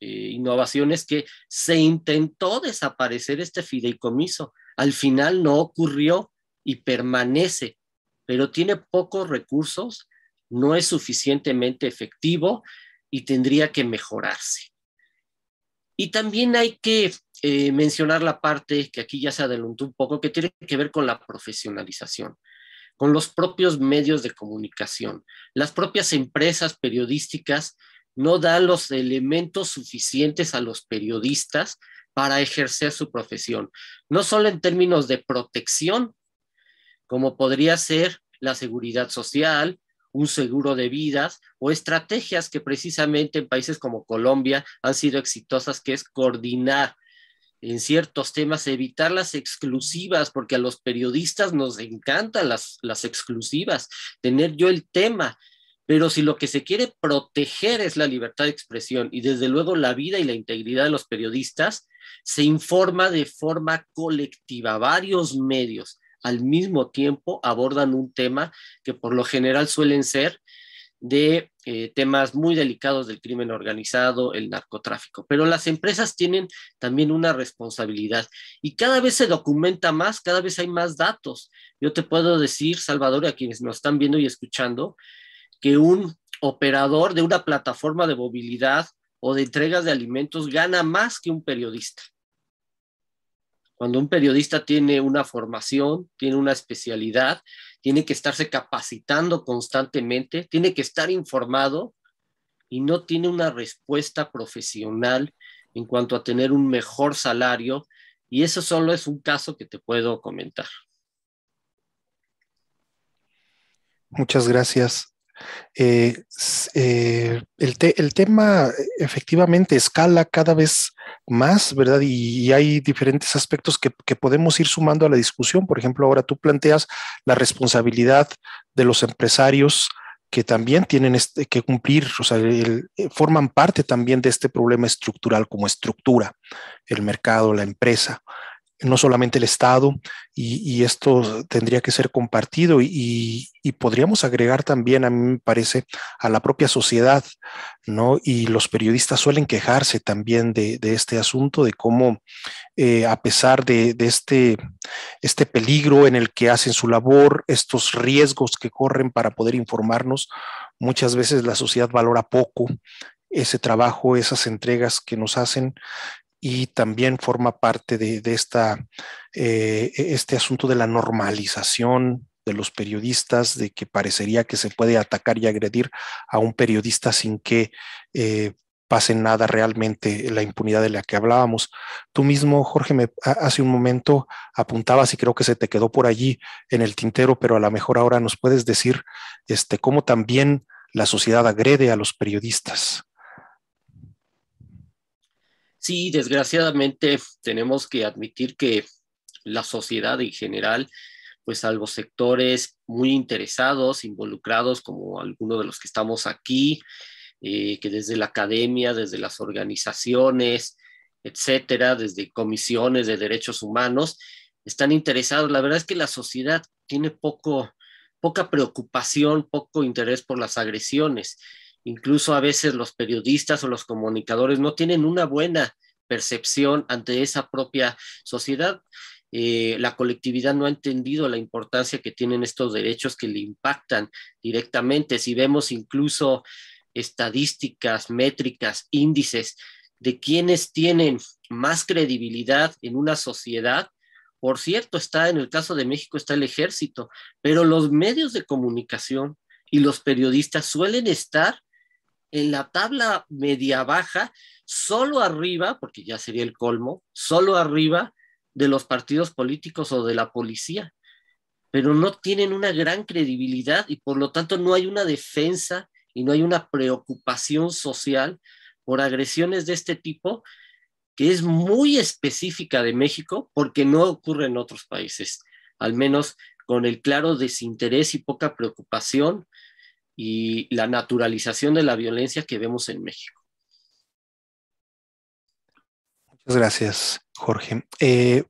eh, innovación es que se intentó desaparecer este fideicomiso. Al final no ocurrió y permanece, pero tiene pocos recursos, no es suficientemente efectivo y tendría que mejorarse. Y también hay que eh, mencionar la parte que aquí ya se adelantó un poco, que tiene que ver con la profesionalización, con los propios medios de comunicación, las propias empresas periodísticas no da los elementos suficientes a los periodistas para ejercer su profesión, no solo en términos de protección, como podría ser la seguridad social, un seguro de vidas o estrategias que precisamente en países como Colombia han sido exitosas, que es coordinar en ciertos temas, evitar las exclusivas, porque a los periodistas nos encantan las, las exclusivas, tener yo el tema, pero si lo que se quiere proteger es la libertad de expresión y desde luego la vida y la integridad de los periodistas, se informa de forma colectiva. Varios medios al mismo tiempo abordan un tema que por lo general suelen ser de eh, temas muy delicados del crimen organizado, el narcotráfico. Pero las empresas tienen también una responsabilidad y cada vez se documenta más, cada vez hay más datos. Yo te puedo decir, Salvador, a quienes nos están viendo y escuchando, que un operador de una plataforma de movilidad o de entregas de alimentos gana más que un periodista. Cuando un periodista tiene una formación, tiene una especialidad, tiene que estarse capacitando constantemente, tiene que estar informado y no tiene una respuesta profesional en cuanto a tener un mejor salario. Y eso solo es un caso que te puedo comentar. Muchas gracias. Eh, eh, el, tema eh, efectivamente escala cada vez más, ¿verdad? Y, hay diferentes aspectos que, podemos ir sumando a la discusión. Por ejemplo, ahora tú planteas la responsabilidad de los empresarios que también tienen este, que cumplir, o sea, forman parte también de este problema estructural como estructura, el mercado, la empresa no solamente el Estado, y, esto tendría que ser compartido y, podríamos agregar también, a mí me parece, a la propia sociedad, ¿no? Y los periodistas suelen quejarse también de, este asunto, de cómo, eh, a pesar de, este, este peligro en el que hacen su labor, estos riesgos que corren para poder informarnos, muchas veces la sociedad valora poco ese trabajo, esas entregas que nos hacen y también forma parte de, eh, e, este asunto de la normalización de los periodistas, de que parecería que se puede atacar y agredir a un periodista sin que eh, pase nada realmente, la impunidad de la que hablábamos. Tú mismo, Jorge, me, hace un momento apuntabas y creo que se te quedó por allí en el tintero, pero a lo mejor ahora nos puedes decir este, cómo también la sociedad agrede a los periodistas. Sí, desgraciadamente tenemos que admitir que la sociedad en general, pues salvo sectores muy interesados, involucrados, como algunos de los que estamos aquí, eh, que desde la academia, desde las organizaciones, etcétera, desde comisiones de derechos humanos, están interesados. La verdad es que la sociedad tiene poco, poca preocupación, poco interés por las agresiones. Incluso a veces los periodistas o los comunicadores no tienen una buena percepción ante esa propia sociedad. Eh, la colectividad no ha entendido la importancia que tienen estos derechos que le impactan directamente. Si vemos incluso estadísticas, métricas, índices de quienes tienen más credibilidad en una sociedad, por cierto, está en el caso de México, está el ejército, pero los medios de comunicación y los periodistas suelen estar en la tabla media baja, solo arriba, porque ya sería el colmo, solo arriba de los partidos políticos o de la policía, pero no tienen una gran credibilidad y por lo tanto no hay una defensa y no hay una preocupación social por agresiones de este tipo que es muy específica de México porque no ocurre en otros países, al menos con el claro desinterés y poca preocupación y la naturalización de la violencia que vemos en México. Muchas gracias, Jorge. Eh,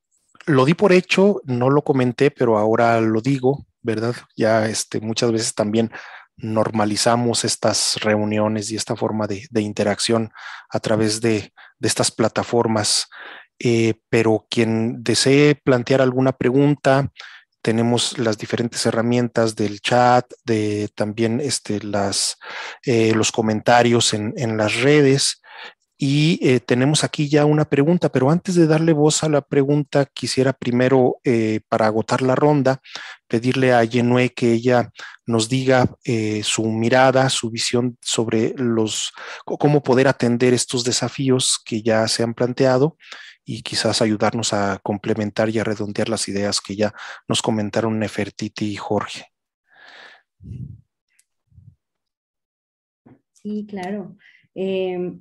lo di por hecho, no lo comenté, pero ahora lo digo, ¿verdad? Ya este, muchas veces también normalizamos estas reuniones y esta forma de, interacción a través de, estas plataformas. Eh, pero quien desee plantear alguna pregunta, tenemos las diferentes herramientas del chat, de también este, las, eh, los comentarios en, en las redes, y eh, tenemos aquí ya una pregunta, pero antes de darle voz a la pregunta, quisiera primero, eh, para agotar la ronda, pedirle a Yenue que ella nos diga eh, su mirada, su visión sobre los, cómo poder atender estos desafíos que ya se han planteado y quizás ayudarnos a complementar y a redondear las ideas que ya nos comentaron Nefertiti y Jorge. Sí, claro. Em,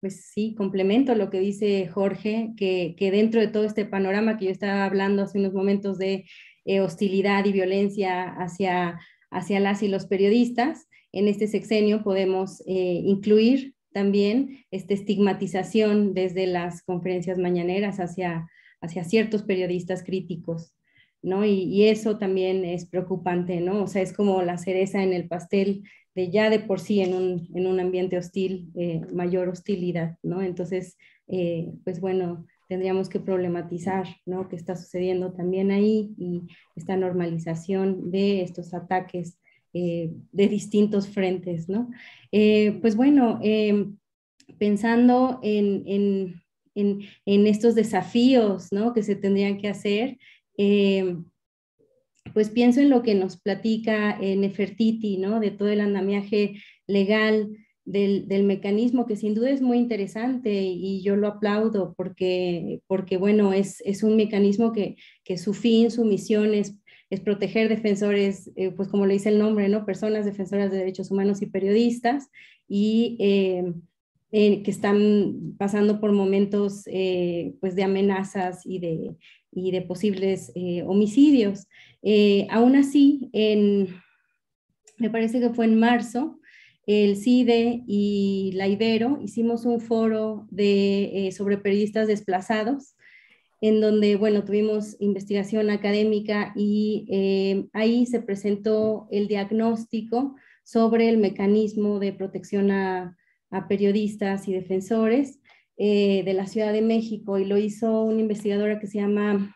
pues sí, complemento lo que dice Jorge, que, dentro de todo este panorama que yo estaba hablando hace unos momentos de eh, hostilidad y violencia hacia, hacia las y los periodistas, en este sexenio podemos eh, incluir también esta estigmatización desde las conferencias mañaneras hacia, hacia ciertos periodistas críticos. ¿no? Y, y, eso también es preocupante, ¿no? O sea, es como la cereza en el pastel de ya de por sí en un, ambiente hostil, eh, mayor hostilidad, ¿no? Entonces, eh, pues bueno, tendríamos que problematizar, ¿no? ¿Qué está sucediendo también ahí y esta normalización de estos ataques eh, de distintos frentes, ¿no? pues bueno, em, pensando en, en, estos desafíos, ¿no? Que se tendrían que hacer. Em, pues pienso en lo que nos platica Nefertiti, ¿no? De todo el andamiaje legal, del, mecanismo, que sin duda es muy interesante y yo lo aplaudo porque, porque bueno, es, un mecanismo que, su fin, su misión es, proteger defensores, eh, pues como le dice el nombre, ¿no? Personas defensoras de derechos humanos y periodistas y eh, eh, que están pasando por momentos pues de amenazas y de, y de posibles eh, homicidios. Eh, aún así, me parece que fue en marzo, el CIDE y la Ibero hicimos un foro de, eh, sobre periodistas desplazados, en donde, bueno, tuvimos investigación académica y ahí se presentó el diagnóstico sobre el mecanismo de protección a, a periodistas y defensores. Eh, de la Ciudad de México y lo hizo una investigadora que se llama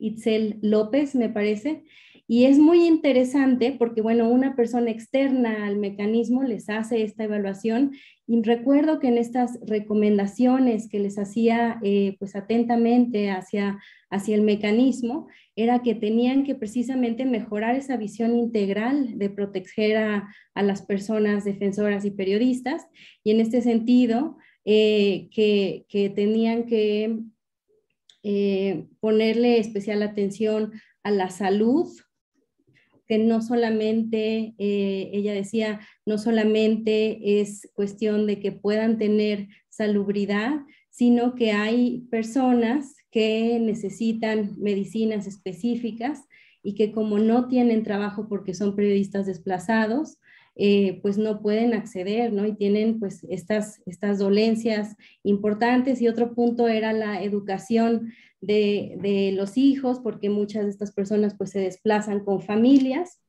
Itzel López, me parece. Y es muy interesante porque, bueno, una persona externa al mecanismo les hace esta evaluación y recuerdo que en estas recomendaciones que les hacía eh, pues atentamente hacia, hacia el mecanismo era que tenían que precisamente mejorar esa visión integral de proteger a las personas defensoras y periodistas y en este sentido eh, que, tenían que eh, ponerle especial atención a la salud, que no solamente, eh, ella decía, no solamente es cuestión de que puedan tener salubridad, sino que hay personas que necesitan medicinas específicas y que como no tienen trabajo porque son periodistas desplazados, eh, pues no pueden acceder, ¿no? Y tienen pues estas, estas dolencias importantes. Y otro punto era la educación de, de los hijos, porque muchas de estas personas pues se desplazan con familias.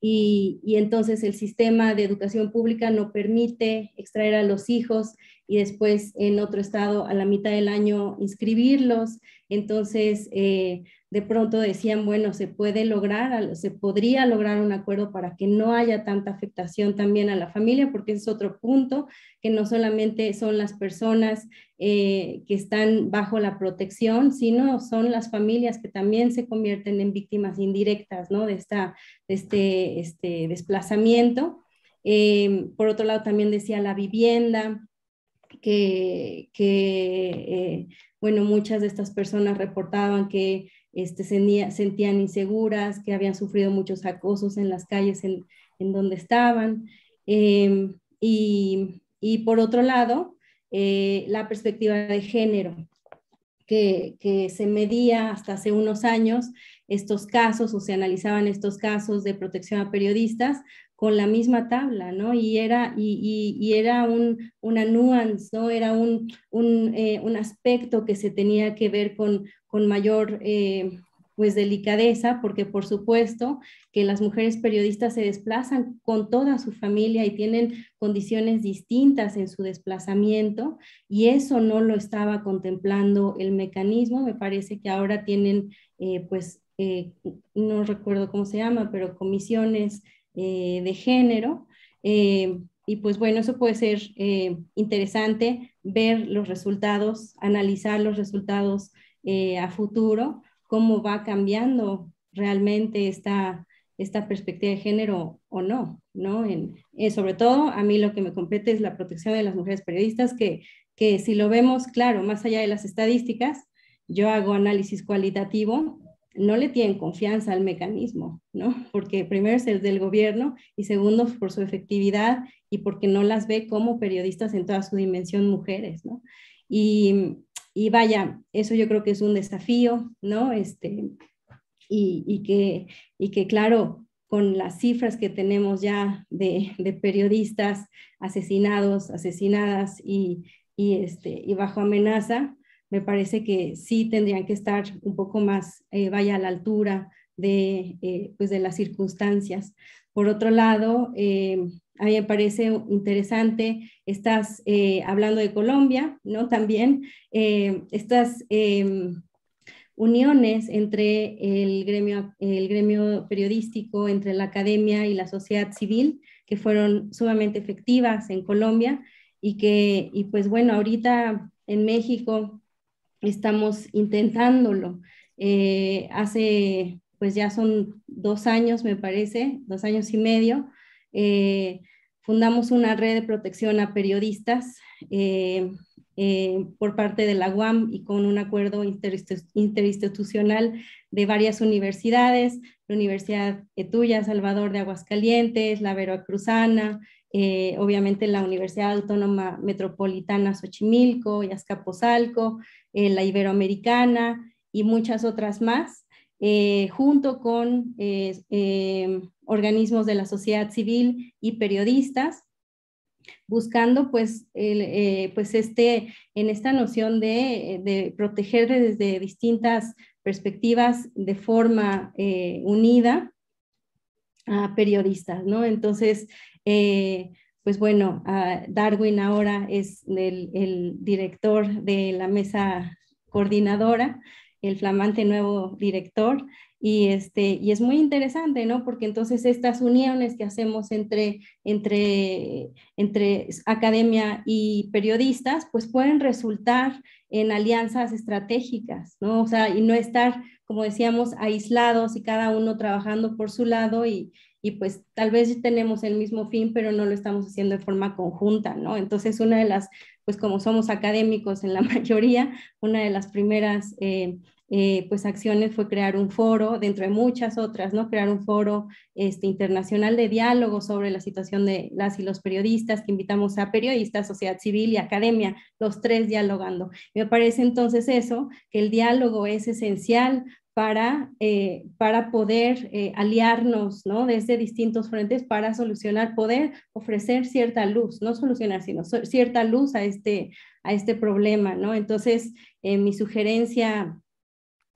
Y, entonces el sistema de educación pública no permite extraer a los hijos y después en otro estado a la mitad del año inscribirlos. Entonces, eh, de pronto decían, bueno, se puede lograr, se podría lograr un acuerdo para que no haya tanta afectación también a la familia, porque es otro punto, que no solamente son las personas eh, que están bajo la protección, sino son las familias que también se convierten en víctimas indirectas, ¿no? De, esta, este, este desplazamiento. Eh, por otro lado, también decía la vivienda, que, eh, bueno, muchas de estas personas reportaban que este, sentían inseguras, que habían sufrido muchos acosos en las calles en, donde estaban. Em, y, por otro lado, eh, la perspectiva de género, que, que, se medía hasta hace unos años estos casos o se analizaban estos casos de protección a periodistas con la misma tabla, ¿no? Y era, y, y, era un, una nuance, ¿no? Era un, un, eh, un, aspecto que se tenía que ver con, con mayor... Eh, pues delicadeza, porque por supuesto que las mujeres periodistas se desplazan con toda su familia y tienen condiciones distintas en su desplazamiento y eso no lo estaba contemplando el mecanismo. Me parece que ahora tienen eh, pues no recuerdo cómo se llama, pero comisiones eh, de género. Eh, y pues bueno, eso puede ser eh, interesante ver los resultados, analizar los resultados a futuro, cómo va cambiando realmente esta, esta perspectiva de género o no, ¿no? sobre todo, a mí lo que me compete es la protección de las mujeres periodistas, que, que si lo vemos, claro, más allá de las estadísticas, yo hago análisis cualitativo no le tienen confianza al mecanismo, ¿no? Porque primero es el del gobierno y segundo por su efectividad y porque no las ve como periodistas en toda su dimensión mujeres, ¿no? Y, vaya, eso yo creo que es un desafío, ¿no? Este, y, que, y que, claro, con las cifras que tenemos ya de, periodistas asesinados, asesinadas y, y, este, y bajo amenaza, me parece que sí tendrían que estar un poco más, eh, vaya a la altura de, eh, pues de las circunstancias. Por otro lado, eh, a mí me parece interesante, estás hablando de Colombia, ¿no? También estas uniones entre el gremio, el gremio periodístico, entre la academia y la sociedad civil, que fueron sumamente efectivas en Colombia y que, y pues bueno, ahorita en México estamos intentándolo. Eh, hace, pues ya son dos años, me parece, dos años y medio, eh, fundamos una red de protección a periodistas eh, por parte de la UAM y con un acuerdo interinstitucional de varias universidades, la Universidad Etuya, Salvador de Aguascalientes, la Veracruzana, eh, obviamente la Universidad Autónoma Metropolitana Xochimilco y Azcapotzalco, eh, la Iberoamericana y muchas otras más, eh, junto con organismos de la sociedad civil y periodistas, buscando pues, pues este, en esta noción de, proteger desde distintas perspectivas de forma unida periodistas, ¿no? Entonces, eh, pues bueno, ah, Darwin ahora es el, director de la mesa coordinadora, el flamante nuevo director, y, este, y es muy interesante, ¿no? Porque entonces estas uniones que hacemos entre, entre, entre academia y periodistas, pues pueden resultar en alianzas estratégicas, ¿no? O sea, y no estar como decíamos, aislados y cada uno trabajando por su lado y, pues tal vez tenemos el mismo fin, pero no lo estamos haciendo de forma conjunta, ¿no? Entonces, una de las, pues como somos académicos en la mayoría, una de las primeras eh, eh, pues acciones fue crear un foro, dentro de muchas otras, ¿no? Crear un foro este, internacional de diálogo sobre la situación de las y los periodistas, que invitamos a periodistas, sociedad civil y academia, los tres dialogando. Me parece entonces eso, que el diálogo es esencial para, eh, para poder eh, aliarnos ¿no? desde distintos frentes para solucionar, poder ofrecer cierta luz, no solucionar, sino cierta luz a este, a este problema. ¿no? Entonces, mi sugerencia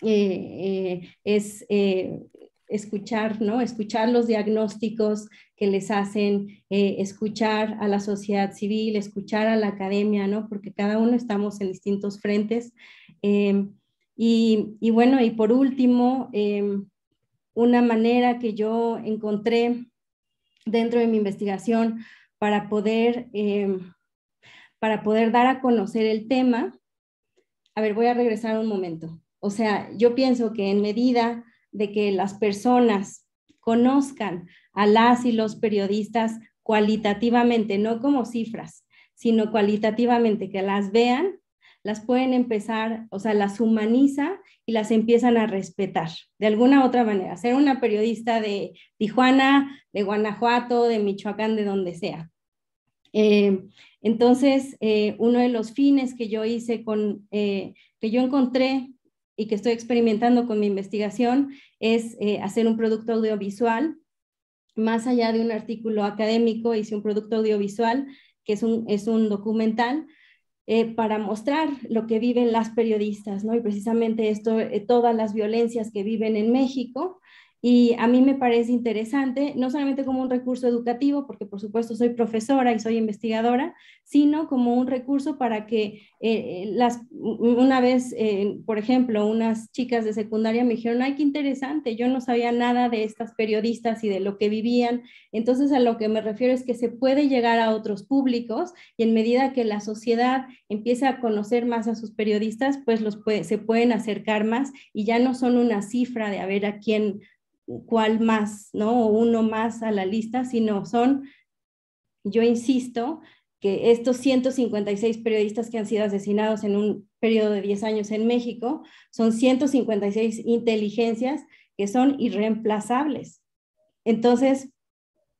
eh, eh, es eh, escuchar, ¿no? Escuchar los diagnósticos que les hacen, escuchar a la sociedad civil, escuchar a la academia, ¿no? Porque cada uno estamos en distintos frentes. Em, y, bueno, y por último, em, una manera que yo encontré dentro de mi investigación para poder, em, para poder dar a conocer el tema. A ver, voy a regresar un momento. O sea, yo pienso que en medida de que las personas conozcan a las y los periodistas cualitativamente, no como cifras, sino cualitativamente, que las vean, las pueden empezar, o sea, las humaniza y las empiezan a respetar de alguna u otra manera. Ser una periodista de Tijuana, de Guanajuato, de Michoacán, de donde sea. Eh, entonces, eh, uno de los fines que yo hice con, eh, que yo encontré y que estoy experimentando con mi investigación es eh, hacer un producto audiovisual. Más allá de un artículo académico, hice un producto audiovisual que es un, documental eh, para mostrar lo que viven las periodistas, ¿no? Y precisamente esto, eh, todas las violencias que viven en México y a mí me parece interesante, no solamente como un recurso educativo, porque por supuesto soy profesora y soy investigadora, sino como un recurso para que eh, eh, las, una vez, eh, por ejemplo, unas chicas de secundaria me dijeron, ay, qué interesante, yo no sabía nada de estas periodistas y de lo que vivían. Entonces a lo que me refiero es que se puede llegar a otros públicos y en medida que la sociedad empieza a conocer más a sus periodistas, pues los se pueden acercar más y ya no son una cifra de a ver a quién cuál más, ¿no? O uno más a la lista, sino son, yo insisto, que estos 156 periodistas que han sido asesinados en un periodo de 10 años en México son 156 inteligencias que son irreemplazables. Entonces,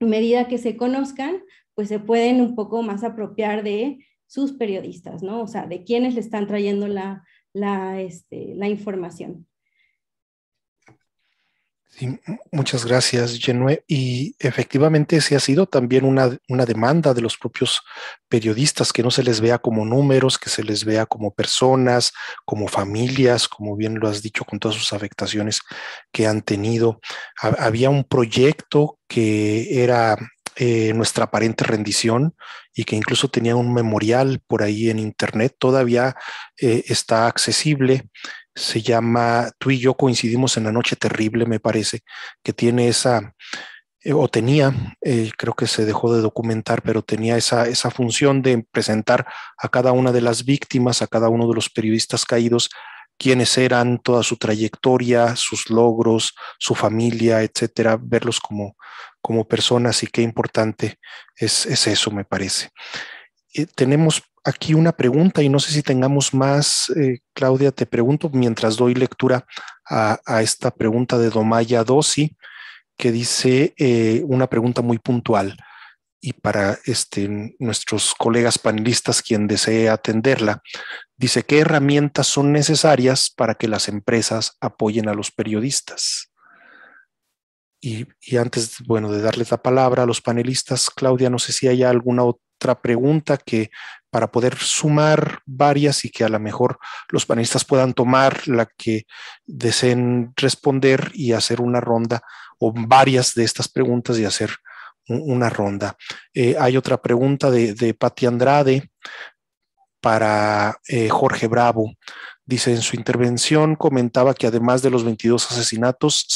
a medida que se conozcan, pues se pueden un poco más apropiar de sus periodistas, ¿no? O sea, de quienes le están trayendo la, la este, información muchas gracias, Genue. Y efectivamente, ese ha sido también una, una, demanda de los propios periodistas, que no se les vea como números, que se les vea como personas, como familias, como bien lo has dicho, con todas sus afectaciones que han tenido. había un proyecto que era eh, nuestra aparente rendición y que incluso tenía un memorial por ahí en internet, todavía eh, está accesible se llama Tú y yo coincidimos en la noche terrible, me parece, que tiene esa, eh, o tenía, eh, creo que se dejó de documentar, pero tenía esa, esa función de presentar a cada una de las víctimas, a cada uno de los periodistas caídos, quiénes eran, toda su trayectoria, sus logros, su familia, etcétera, verlos como, como personas y qué importante es, eso, me parece. Eh, tenemos aquí una pregunta y no sé si tengamos más. Eh, Claudia, te pregunto mientras doy lectura a, esta pregunta de Domaya Dossi, que dice eh, una pregunta muy puntual y para este, nuestros colegas panelistas quien desee atenderla. Dice, ¿qué herramientas son necesarias para que las empresas apoyen a los periodistas? Y, antes, bueno, de darle la palabra a los panelistas, Claudia, no sé si hay alguna otra pregunta que para poder sumar varias y que a lo mejor los panelistas puedan tomar la que deseen responder y hacer una ronda o varias de estas preguntas y hacer una ronda. Eh, hay otra pregunta de, Pati Andrade para eh, Jorge Bravo. Dice, en su intervención comentaba que además de los 22 asesinatos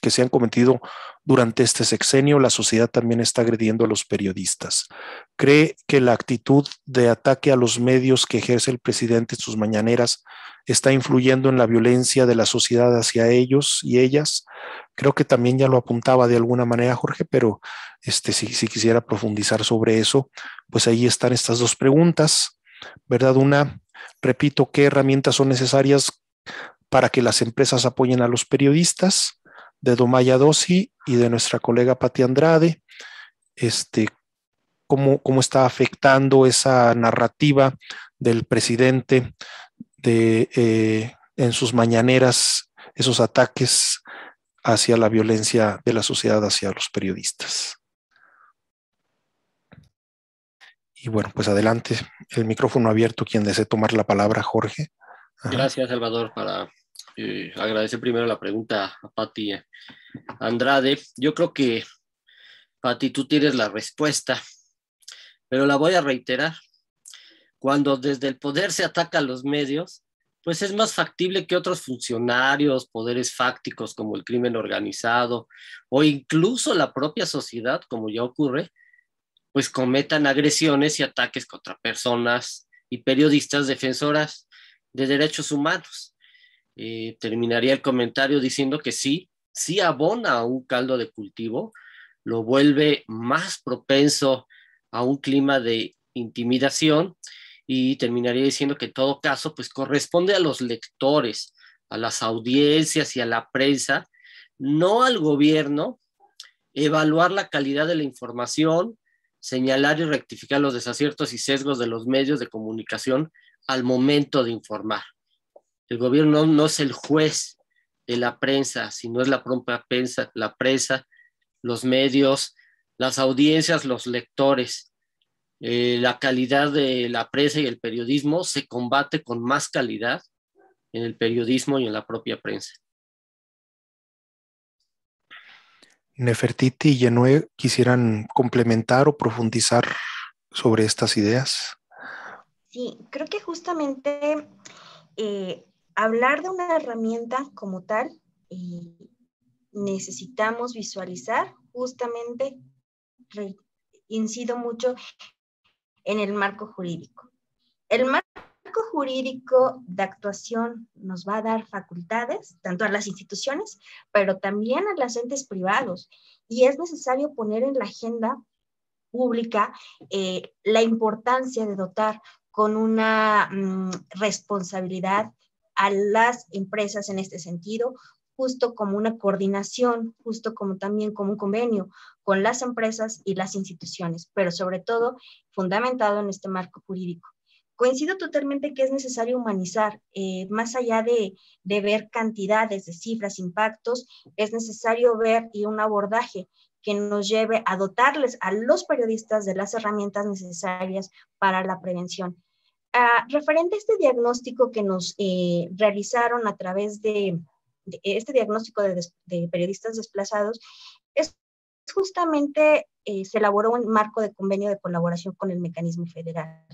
que se han cometido durante este sexenio, la sociedad también está agrediendo a los periodistas. Cree que la actitud de ataque a los medios que ejerce el presidente en sus mañaneras está influyendo en la violencia de la sociedad hacia ellos y ellas. Creo que también ya lo apuntaba de alguna manera Jorge, pero este, si, si quisiera profundizar sobre eso, pues ahí están estas dos preguntas, ¿verdad? Una, Repito, ¿qué herramientas son necesarias para que las empresas apoyen a los periodistas? De Domaya Dossi y de nuestra colega Pati Andrade. Este, cómo, está afectando esa narrativa del presidente eh, en sus mañaneras, esos ataques hacia la violencia de la sociedad, hacia los periodistas. Y bueno, pues adelante, el micrófono abierto, quien desee tomar la palabra, Jorge. Gracias, Salvador, para eh, agradecer primero la pregunta a Pati eh, Andrade. Yo creo que, Pati, tú tienes la respuesta, pero la voy a reiterar. Cuando desde el poder se ataca a los medios, pues es más factible que otros funcionarios, poderes fácticos como el crimen organizado o incluso la propia sociedad, como ya ocurre, pues cometan agresiones y ataques contra personas y periodistas defensoras de derechos humanos. Eh, terminaría el comentario diciendo que sí, sí abona a un caldo de cultivo, lo vuelve más propenso a un clima de intimidación y terminaría diciendo que en todo caso, pues corresponde a los lectores, a las audiencias y a la prensa, no al gobierno, evaluar la calidad de la información, señalar y rectificar los desaciertos y sesgos de los medios de comunicación al momento de informar. El gobierno no es el juez de la prensa, sino es la propia prensa, la prensa, los medios, las audiencias, los lectores. Eh, la calidad de la prensa y el periodismo se combate con más calidad en el periodismo y en la propia prensa. Nefertiti y Yenue quisieran complementar o profundizar sobre estas ideas. Sí, creo que justamente eh, hablar de una herramienta como tal, eh, necesitamos visualizar justamente, incido mucho en el marco jurídico. El marco el marco jurídico de actuación nos va a dar facultades, tanto a las instituciones, pero también a las entes privados. Y es necesario poner en la agenda pública eh, la importancia de dotar con una mm, responsabilidad a las empresas en este sentido, justo como una coordinación, justo como también como un convenio con las empresas y las instituciones, pero sobre todo fundamentado en este marco jurídico coincido totalmente que es necesario humanizar, eh, más allá de, ver cantidades de cifras, impactos, es necesario ver y un abordaje que nos lleve a dotarles a los periodistas de las herramientas necesarias para la prevención. Ah, referente a este diagnóstico que nos eh, realizaron a través de, este diagnóstico de, periodistas desplazados, es justamente eh, se elaboró un marco de convenio de colaboración con el mecanismo federal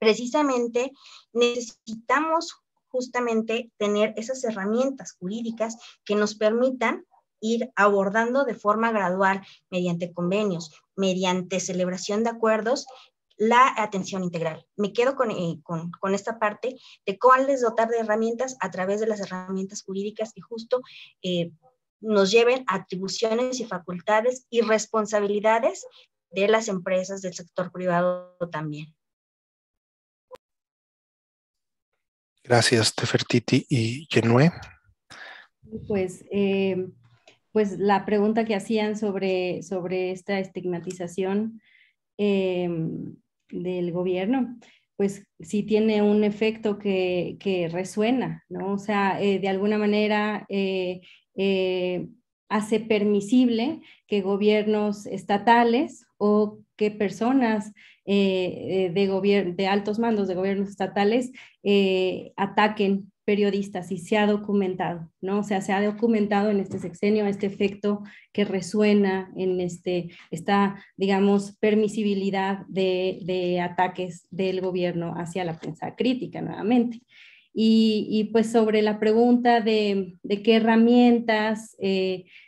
precisamente necesitamos justamente tener esas herramientas jurídicas que nos permitan ir abordando de forma gradual, mediante convenios, mediante celebración de acuerdos, la atención integral. Me quedo con, eh, esta parte de es dotar de herramientas a través de las herramientas jurídicas que justo eh, nos lleven a atribuciones y facultades y responsabilidades de las empresas del sector privado también. Gracias, Tefertiti y Genue. Pues, eh, pues la pregunta que hacían sobre, sobre esta estigmatización em, del gobierno, pues sí tiene un efecto que, resuena, ¿no? O sea, eh, de alguna manera eh, hace permisible que gobiernos estatales o que personas eh, eh, de, de altos mandos de gobiernos estatales eh, ataquen periodistas y se ha documentado, ¿no? O sea, se ha documentado en este sexenio este efecto que resuena en este, esta, digamos, permisibilidad de, ataques del gobierno hacia la prensa crítica nuevamente. Y, pues sobre la pregunta de, qué herramientas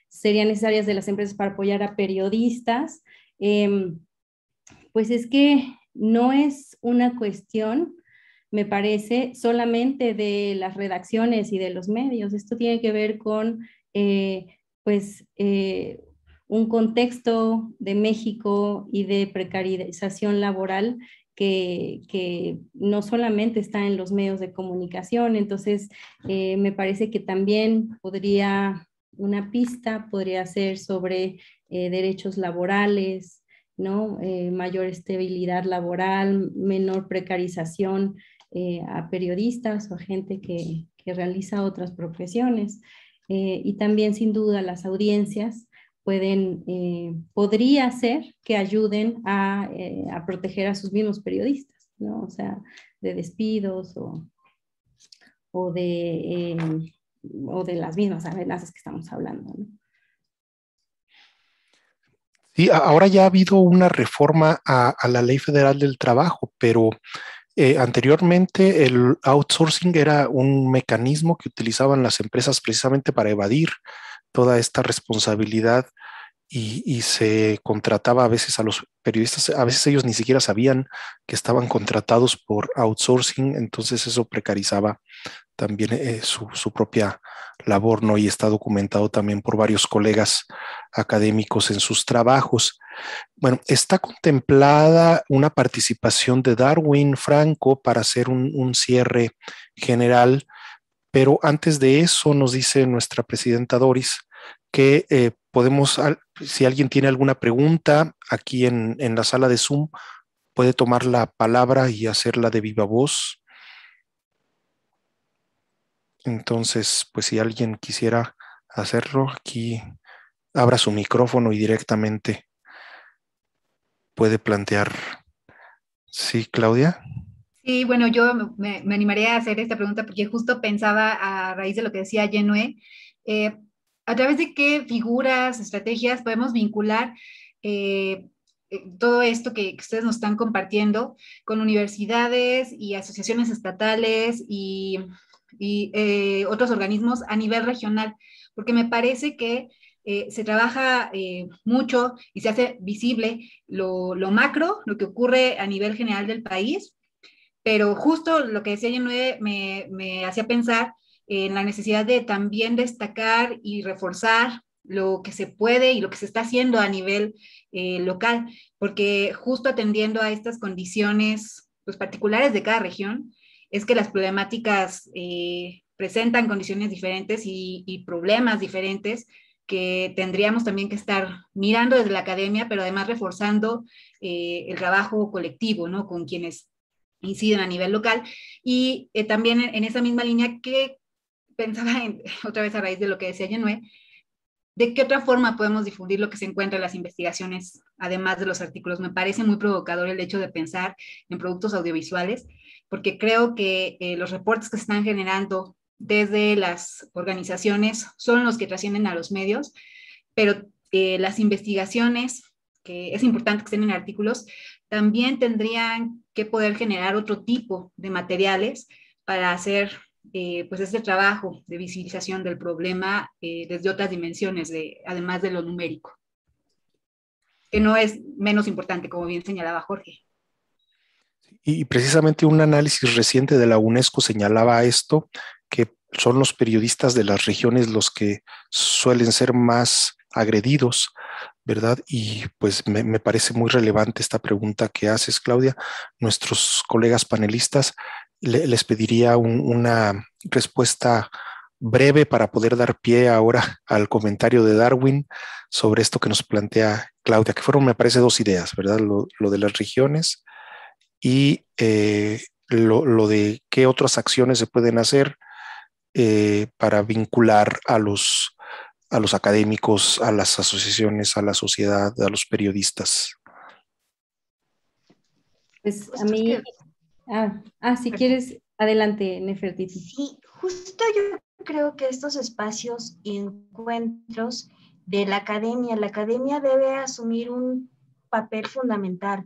serían necesarias de las empresas para apoyar a periodistas, Em, pues es que no es una cuestión, me parece, solamente de las redacciones y de los medios. Esto tiene que ver con, eh, pues, eh, un contexto de México y de precarización laboral que, no solamente está en los medios de comunicación. Entonces, eh, me parece que también podría, una pista podría ser sobre eh, derechos laborales, ¿no? Eh, mayor estabilidad laboral, menor precarización eh, a periodistas o a gente que, realiza otras profesiones. y también, sin duda, las audiencias pueden, podría ser que ayuden a, proteger a sus mismos periodistas, ¿no? O sea, de despidos o, de, o de las mismas amenazas que estamos hablando. ¿no? Sí, ahora ya ha habido una reforma a, la ley federal del trabajo, pero eh, anteriormente el outsourcing era un mecanismo que utilizaban las empresas precisamente para evadir toda esta responsabilidad y, se contrataba a veces a los periodistas, a veces ellos ni siquiera sabían que estaban contratados por outsourcing, entonces eso precarizaba también eh, su, propia labor, ¿no? Y está documentado también por varios colegas académicos en sus trabajos. Bueno, está contemplada una participación de Darwin Franco para hacer un, cierre general, pero antes de eso nos dice nuestra presidenta Doris que eh, podemos, si alguien tiene alguna pregunta aquí en, en la sala de Zoom, puede tomar la palabra y hacerla de viva voz. Entonces, pues si alguien quisiera hacerlo, aquí abra su micrófono y directamente puede plantear. Sí, Claudia. Sí, bueno, yo me, animaría a hacer esta pregunta porque justo pensaba a raíz de lo que decía Genue, eh, a través de qué figuras, estrategias podemos vincular eh, eh, todo esto que, ustedes nos están compartiendo con universidades y asociaciones estatales y, eh, otros organismos a nivel regional, porque me parece que se trabaja mucho y se hace visible lo, macro, lo que ocurre a nivel general del país, pero justo lo que decía Yenue me hacía pensar en eh, la necesidad de también destacar y reforzar lo que se puede y lo que se está haciendo a nivel eh, local, porque justo atendiendo a estas condiciones pues, particulares de cada región, es que las problemáticas eh, presentan condiciones diferentes y, problemas diferentes que tendríamos también que estar mirando desde la academia, pero además reforzando el trabajo colectivo, ¿no? Con quienes inciden a nivel local. Y también en, esa misma línea, ¿qué, pensaba otra vez a raíz de lo que decía Genue, ¿de qué otra forma podemos difundir lo que se encuentra en las investigaciones, además de los artículos? Me parece muy provocador el hecho de pensar en productos audiovisuales, porque creo que eh, los reportes que se están generando desde las organizaciones son los que trascienden a los medios, pero eh, las investigaciones, que es importante que estén en artículos, también tendrían que poder generar otro tipo de materiales para hacer eh, pues este trabajo de visibilización del problema eh, desde otras dimensiones, además de lo numérico, que no es menos importante, como bien señalaba Jorge. Y precisamente un análisis reciente de la UNESCO señalaba esto, que son los periodistas de las regiones los que suelen ser más agredidos, ¿verdad? Y pues me, me parece muy relevante esta pregunta que haces, Claudia. Nuestros colegas panelistas les pediría una respuesta breve para poder dar pie ahora al comentario de Darwin sobre esto que nos plantea Claudia, que fueron, me parece, dos ideas, ¿verdad? Lo, de las regiones y eh, lo, de qué otras acciones se pueden hacer eh, para vincular a los, a los académicos, a las asociaciones, a la sociedad, a los periodistas. Pues a pues mí Ah, ah, si quieres, adelante, Nefertiti. Sí, justo yo creo que estos espacios y encuentros de la academia, la academia debe asumir un papel fundamental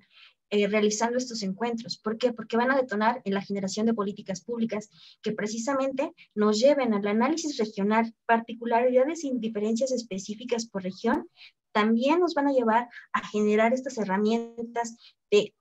eh, realizando estos encuentros. ¿Por qué? Porque van a detonar en la generación de políticas públicas que precisamente nos lleven al análisis regional, particularidades y diferencias específicas por región, también nos van a llevar a generar estas herramientas de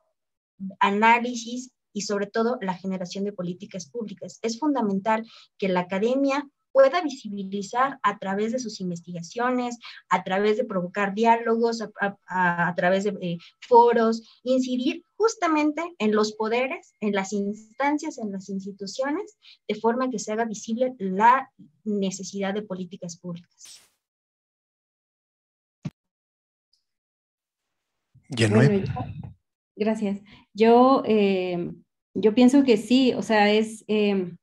análisis y sobre todo la generación de políticas públicas. Es fundamental que la academia pueda visibilizar a través de sus investigaciones, a través de provocar diálogos, a, través de eh, foros, incidir justamente en los poderes, en las instancias, en las instituciones, de forma que se haga visible la necesidad de políticas públicas. gracias. Yo eh, yo pienso que sí, o sea, es em,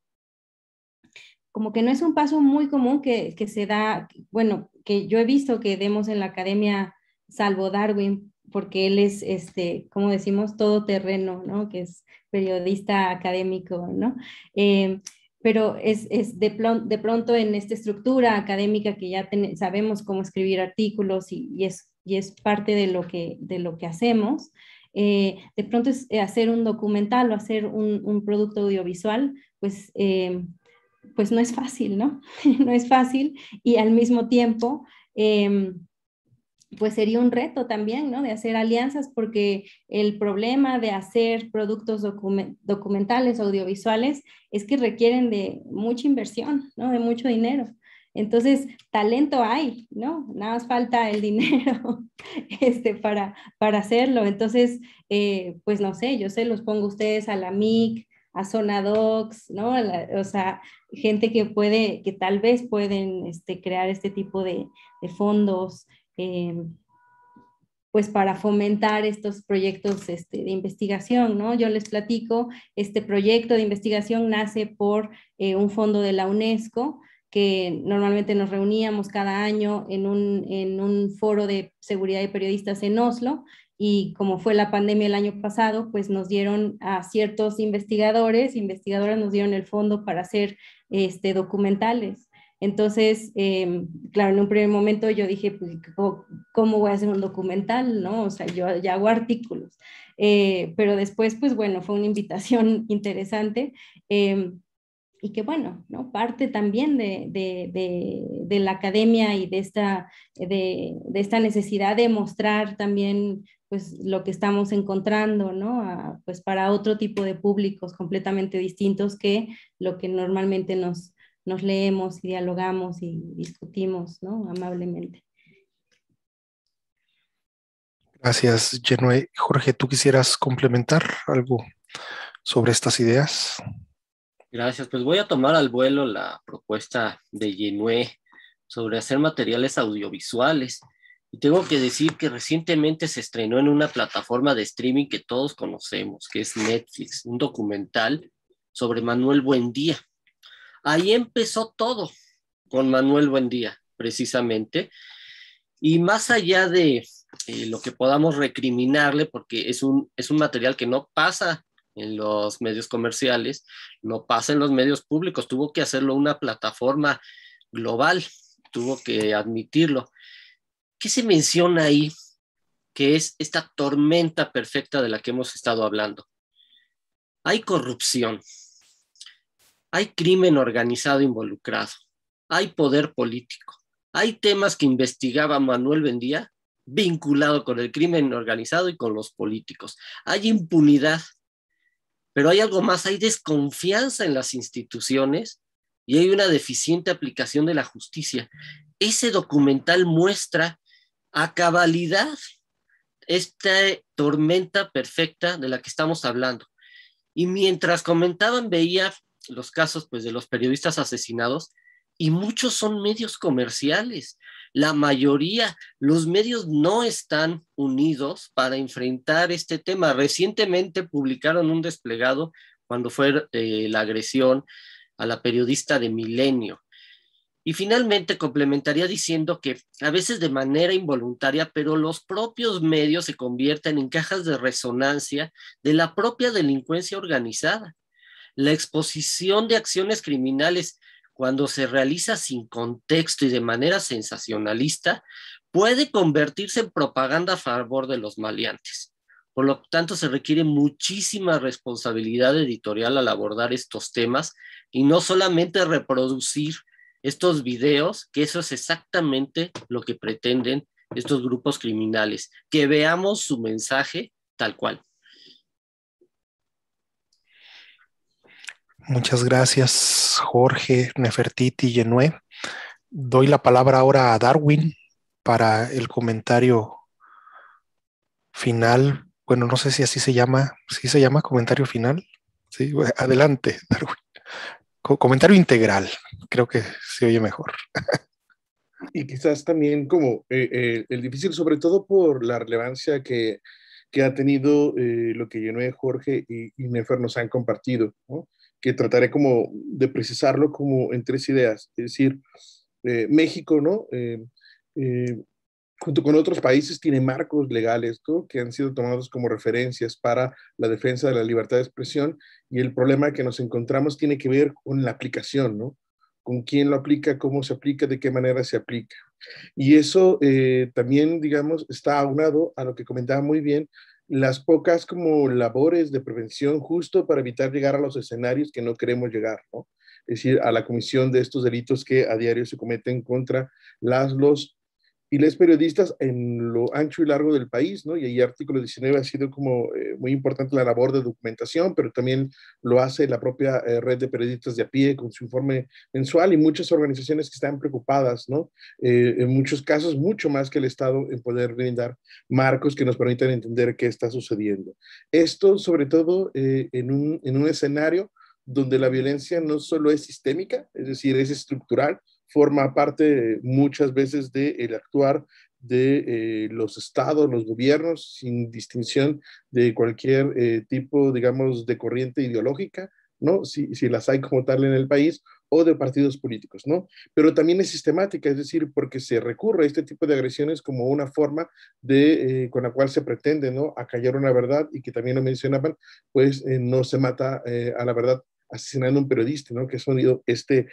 como que no es un paso muy común que, se da, bueno, que yo he visto que demos en la academia, salvo Darwin, porque él es, este, como decimos, todoterreno, ¿no? Que es periodista académico, ¿no? Em, pero es, de, pronto en esta estructura académica que ya sabemos cómo escribir artículos y, y, es, es parte de lo que, de lo que hacemos, eh, de pronto eh, hacer un documental o hacer un, producto audiovisual, pues, eh, pues no es fácil, ¿no? no es fácil y al mismo tiempo... pues sería un reto también, ¿no? De hacer alianzas, porque el problema de hacer productos documentales, audiovisuales, es que requieren de mucha inversión, ¿no? De mucho dinero. Entonces, talento hay, ¿no? Nada más falta el dinero este, para, hacerlo. Entonces, eh, pues no sé, yo sé, los pongo ustedes a la MIC, a Zona Docs, ¿no? o sea, gente que puede, que tal vez pueden este, crear este tipo de, fondos, eh, pues para fomentar estos proyectos este, de investigación, ¿no? Yo les platico, este proyecto de investigación nace por eh, un fondo de la UNESCO, que normalmente nos reuníamos cada año en un, en un foro de seguridad de periodistas en Oslo y como fue la pandemia el año pasado, pues nos dieron a ciertos investigadores, investigadoras nos dieron el fondo para hacer este, documentales. Entonces, em, claro, en un primer momento yo dije, pues, ¿cómo voy a hacer un documental? ¿No? O sea, yo ya hago artículos. Eh, pero después, pues bueno, fue una invitación interesante. Em, y que bueno, ¿no? parte también de, la academia y de esta, de, esta necesidad de mostrar también pues lo que estamos encontrando, pues para otro tipo de públicos completamente distintos que lo que normalmente nos, leemos y dialogamos y discutimos, Amablemente. Gracias, Genue. Jorge, ¿tú quisieras complementar algo sobre estas ideas? Gracias, pues voy a tomar al vuelo la propuesta de Genue sobre hacer materiales audiovisuales. Y tengo que decir que recientemente se estrenó en una plataforma de streaming que todos conocemos, que es Netflix, un documental sobre Manuel Buendía. Ahí empezó todo con Manuel Buendía, precisamente. Y más allá de eh, lo que podamos recriminarle, porque es un, es un material que no pasa en los medios comerciales, no pasa en los medios públicos, tuvo que hacerlo una plataforma global, tuvo que admitirlo. ¿Qué se menciona ahí que es esta tormenta perfecta de la que hemos estado hablando? Hay corrupción, hay crimen organizado involucrado, hay poder político, hay temas que investigaba Manuel Bendía vinculado con el crimen organizado y con los políticos, hay impunidad pero hay algo más, hay desconfianza en las instituciones y hay una deficiente aplicación de la justicia. Ese documental muestra a cabalidad esta tormenta perfecta de la que estamos hablando. Y mientras comentaban, veía los casos pues, de los periodistas asesinados y muchos son medios comerciales la mayoría, los medios no están unidos para enfrentar este tema. Recientemente publicaron un desplegado cuando fue eh, la agresión a la periodista de Milenio. Y finalmente complementaría diciendo que a veces de manera involuntaria, pero los propios medios se convierten en cajas de resonancia de la propia delincuencia organizada. La exposición de acciones criminales cuando se realiza sin contexto y de manera sensacionalista, puede convertirse en propaganda a favor de los maleantes. Por lo tanto, se requiere muchísima responsabilidad editorial al abordar estos temas y no solamente reproducir estos videos, que eso es exactamente lo que pretenden estos grupos criminales, que veamos su mensaje tal cual. Muchas gracias, Jorge, Nefertiti, Genue. Doy la palabra ahora a Darwin para el comentario final. Bueno, no sé si así se llama. si se llama comentario final? Sí, adelante, Darwin. comentario integral, creo que se oye mejor. y quizás también como eh, eh, el difícil, sobre todo por la relevancia que, ha tenido eh, lo que Genue, Jorge y, y Nefer nos han compartido, ¿no? que trataré como de precisarlo como en tres ideas, es decir, eh, México, ¿no? Eh, eh, junto con otros países tiene marcos legales que han sido tomados como referencias para la defensa de la libertad de expresión y el problema que nos encontramos tiene que ver con la aplicación, Con quién lo aplica, cómo se aplica, de qué manera se aplica. Y eso también, digamos, está aunado a lo que comentaba muy bien las pocas como labores de prevención justo para evitar llegar a los escenarios que no queremos llegar, ¿no? Es decir, a la comisión de estos delitos que a diario se cometen contra las, los y lees periodistas en lo ancho y largo del país, ¿no? Y ahí artículo 19 ha sido como eh, muy importante la labor de documentación, pero también lo hace la propia eh, red de periodistas de a pie con su informe mensual y muchas organizaciones que están preocupadas, ¿no? Eh, en muchos casos, mucho más que el Estado en poder brindar marcos que nos permitan entender qué está sucediendo. Esto, sobre todo, en un, en un escenario donde la violencia no solo es sistémica, es decir, es estructural, forma parte muchas veces del actuar de eh, los estados, los gobiernos, sin distinción de cualquier eh, tipo, digamos, de corriente ideológica, ¿no? Si, las hay como tal en el país o de partidos políticos, ¿no? Pero también es sistemática, es decir, porque se recurre a este tipo de agresiones como una forma de, eh, con la cual se pretende, ¿no? Acallar una verdad y que también lo mencionaban, pues no se mata a la verdad asesinando a un periodista, ¿no? Que ha sonido este,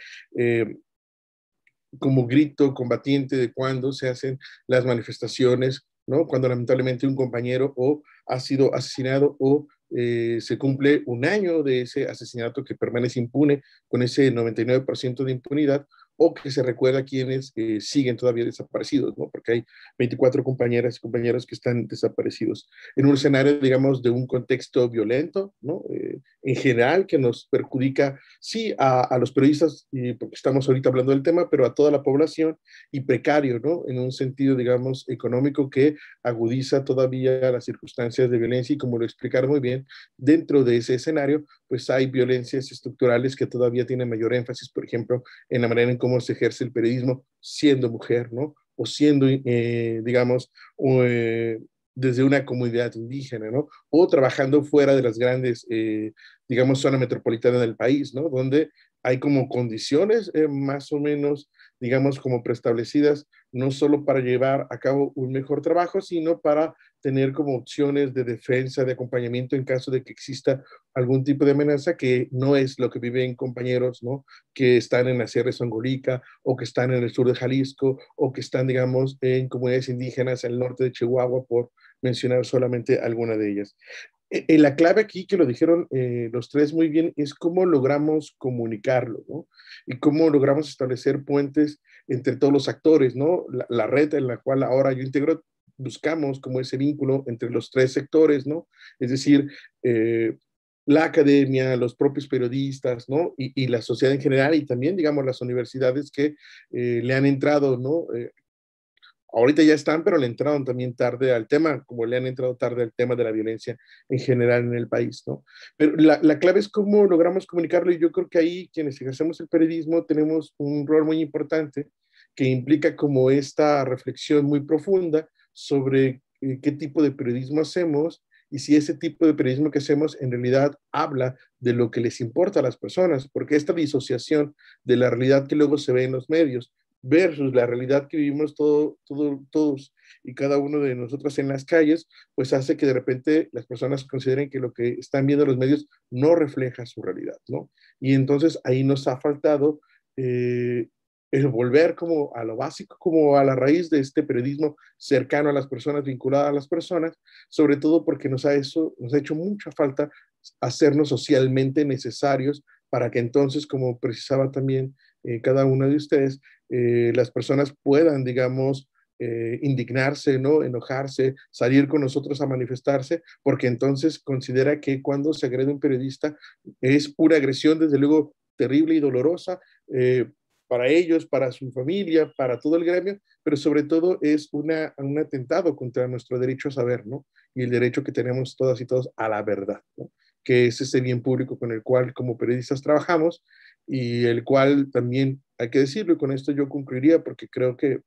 como grito combatiente de cuando se hacen las manifestaciones, ¿no? cuando lamentablemente un compañero o ha sido asesinado o eh, se cumple un año de ese asesinato que permanece impune con ese 99% de impunidad, o que se recuerda a quienes eh, siguen todavía desaparecidos, porque hay 24 compañeras y compañeros que están desaparecidos. En un escenario, digamos, de un contexto violento, eh, en general, que nos perjudica, sí, a, los periodistas, y porque estamos ahorita hablando del tema, pero a toda la población y precario, ¿no? en un sentido, digamos, económico que agudiza todavía las circunstancias de violencia y, como lo explicaron muy bien, dentro de ese escenario, pues hay violencias estructurales que todavía tienen mayor énfasis, por ejemplo, en la manera en cómo se ejerce el periodismo siendo mujer, ¿no? O siendo, eh, digamos, eh, desde una comunidad indígena, ¿no? O trabajando fuera de las grandes, eh, digamos, zonas metropolitanas del país, ¿no? Donde hay como condiciones más o menos, digamos, como preestablecidas no solo para llevar a cabo un mejor trabajo, sino para tener como opciones de defensa, de acompañamiento en caso de que exista algún tipo de amenaza que no es lo que viven compañeros, ¿no? Que están en la Sierra de Songolica o que están en el sur de Jalisco o que están, digamos, en comunidades indígenas al norte de Chihuahua, por mencionar solamente alguna de ellas. Eh, eh, la clave aquí que lo dijeron eh, los tres muy bien es cómo logramos comunicarlo, Y cómo logramos establecer puentes entre todos los actores, ¿no? La, red en la cual ahora yo integro, buscamos como ese vínculo entre los tres sectores, ¿no? Es decir, eh, la academia, los propios periodistas, ¿no? Y, la sociedad en general y también, digamos, las universidades que eh, le han entrado, ¿no? Eh, ahorita ya están, pero le entraron también tarde al tema, como le han entrado tarde al tema de la violencia en general en el país, ¿no? Pero la, clave es cómo logramos comunicarlo y yo creo que ahí quienes ejercemos el periodismo tenemos un rol muy importante que implica como esta reflexión muy profunda sobre eh, qué tipo de periodismo hacemos y si ese tipo de periodismo que hacemos en realidad habla de lo que les importa a las personas, porque esta disociación de la realidad que luego se ve en los medios versus la realidad que vivimos todo, todos y cada uno de nosotros en las calles, pues hace que de repente las personas consideren que lo que están viendo los medios no refleja su realidad, ¿no? Y entonces ahí nos ha faltado eh, volver como a lo básico, como a la raíz de este periodismo cercano a las personas, vinculado a las personas, sobre todo porque nos ha, hecho mucha falta hacernos socialmente necesarios para que entonces, como precisaba también eh, cada uno de ustedes, eh, las personas puedan, digamos, eh, indignarse, ¿no? enojarse, salir con nosotros a manifestarse, porque entonces considera que cuando se agrede un periodista es pura agresión, desde luego terrible y dolorosa, para ellos, para su familia, para todo el gremio, pero sobre todo es un atentado contra nuestro derecho a saber, ¿no? Y el derecho que tenemos todas y todos a la verdad, que es ese bien público con el cual como periodistas trabajamos y el cual también hay que decirlo, y con esto yo concluiría porque creo que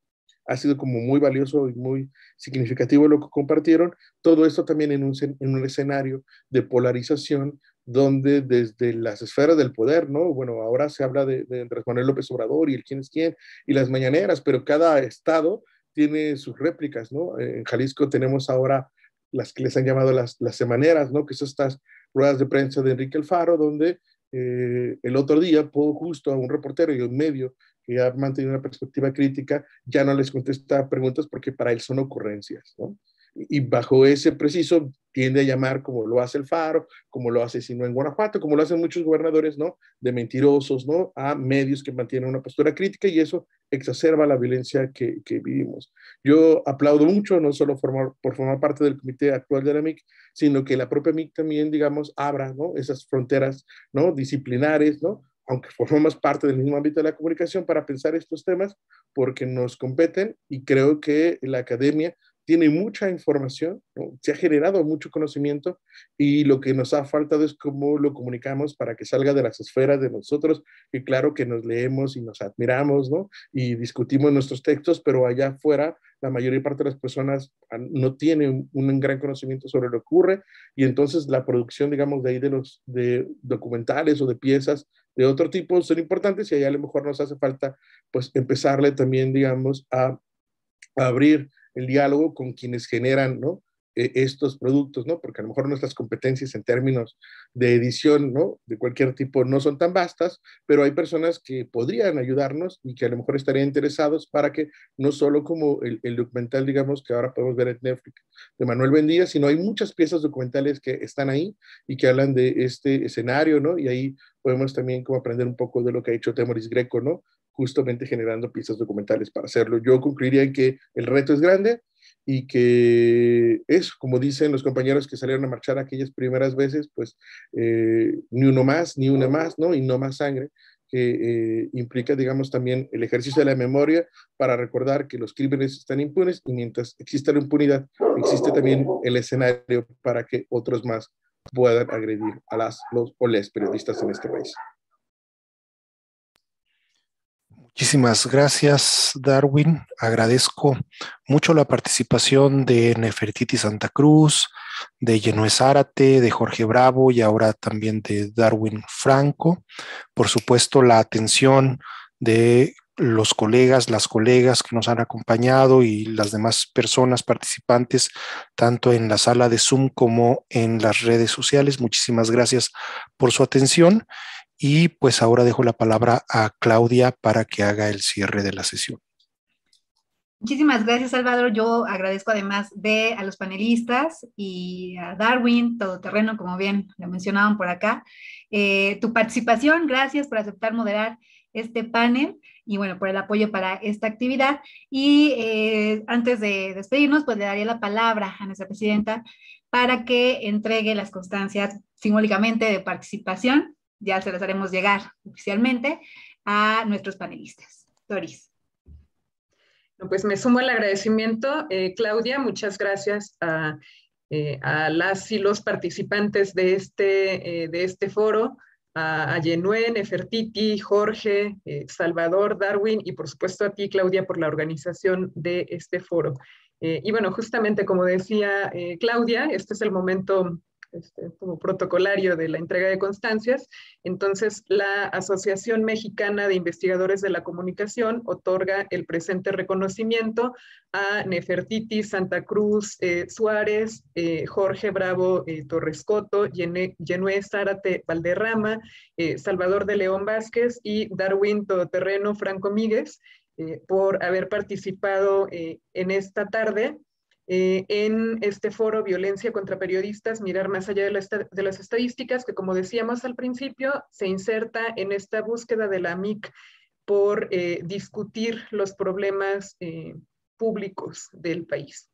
ha sido como muy valioso y muy significativo lo que compartieron, todo esto también en en un escenario de polarización donde desde las esferas del poder, ¿no? Bueno, ahora se habla de, de Andrés Manuel López Obrador y el quién es quién y las mañaneras, pero cada estado tiene sus réplicas, ¿no? Eh, en Jalisco tenemos ahora las que les han llamado las, las semaneras, ¿no? Que son estas ruedas de prensa de Enrique Alfaro, donde eh, el otro día, pudo justo a un reportero y un medio que ha mantenido una perspectiva crítica, ya no les contesta preguntas porque para él son ocurrencias, ¿no? y bajo ese preciso tiende a llamar como lo hace el Faro, como lo hace Sino en Guanajuato, como lo hacen muchos gobernadores, ¿no? De mentirosos, ¿no? A medios que mantienen una postura crítica y eso exacerba la violencia que, vivimos. Yo aplaudo mucho, no solo por formar parte del comité actual de la MIC, sino que la propia MIC también, digamos, abra, Esas fronteras, ¿no? Disciplinares, ¿no? aunque formamos parte del mismo ámbito de la comunicación, para pensar estos temas porque nos competen y creo que la academia tiene mucha información, se ha generado mucho conocimiento y lo que nos ha faltado es cómo lo comunicamos para que salga de las esferas de nosotros, que claro que nos leemos y nos admiramos, ¿no? Y discutimos nuestros textos, pero allá afuera la mayoría parte de las personas no tienen un gran conocimiento sobre lo que ocurre y entonces la producción, digamos, de ahí de los documentales o de piezas de otro tipo son importantes y allá a lo mejor nos hace falta, pues, empezarle también, digamos, a abrir el diálogo con quienes generan, e, estos productos, ¿no? Porque a lo mejor nuestras competencias en términos de edición, ¿no? De cualquier tipo no son tan vastas, pero hay personas que podrían ayudarnos y que a lo mejor estarían interesados para que no solo como el, documental, digamos, que ahora podemos ver en Netflix de Manuel Bendía, sino hay muchas piezas documentales que están ahí y que hablan de este escenario, ¿no? Y ahí podemos también como aprender un poco de lo que ha hecho Temoris Greco, ¿no? justamente generando piezas documentales para hacerlo. Yo concluiría en que el reto es grande y que es, como dicen los compañeros que salieron a marchar aquellas primeras veces, pues eh, ni uno más, ni una más, ¿no? Y no más sangre, que eh, implica, digamos, también el ejercicio de la memoria para recordar que los crímenes están impunes y mientras exista la impunidad, existe también el escenario para que otros más puedan agredir a las, los o periodistas en este país. Muchísimas gracias, Darwin. Agradezco mucho la participación de Nefertiti Santa Cruz, de Genoés Zárate, de Jorge Bravo y ahora también de Darwin Franco. Por supuesto, la atención de los colegas, las colegas que nos han acompañado y las demás personas participantes, tanto en la sala de Zoom como en las redes sociales. Muchísimas gracias por su atención y pues ahora dejo la palabra a Claudia para que haga el cierre de la sesión. Muchísimas gracias, Salvador. Yo agradezco además de a los panelistas y a Darwin, Todoterreno, como bien lo mencionaban por acá, eh, tu participación. Gracias por aceptar moderar este panel y bueno, por el apoyo para esta actividad. Y eh, antes de despedirnos, pues le daría la palabra a nuestra presidenta para que entregue las constancias simbólicamente de participación ya se las haremos llegar oficialmente a nuestros panelistas. Doris. Pues me sumo al agradecimiento, eh, Claudia. Muchas gracias a, eh, a, las y los participantes de este, eh, de este foro, a, a Yenuen, Jorge, Salvador, Darwin y por supuesto a ti, Claudia, por la organización de este foro. y bueno, justamente como decía Claudia, este es el momento este, como protocolario de la entrega de constancias. Entonces, la Asociación Mexicana de Investigadores de la Comunicación otorga el presente reconocimiento a Nefertiti, Santa Cruz, eh, Suárez, eh, Jorge Bravo eh, Torrescoto, Genué Zárate Valderrama, Salvador de León Vázquez y Darwin Todoterreno Franco Míguez por haber participado en esta tarde eh, en este foro Violencia contra Periodistas, mirar más allá de, las estadísticas, que como decíamos al principio, se inserta en esta búsqueda de la MIC por eh, discutir los problemas eh, públicos del país.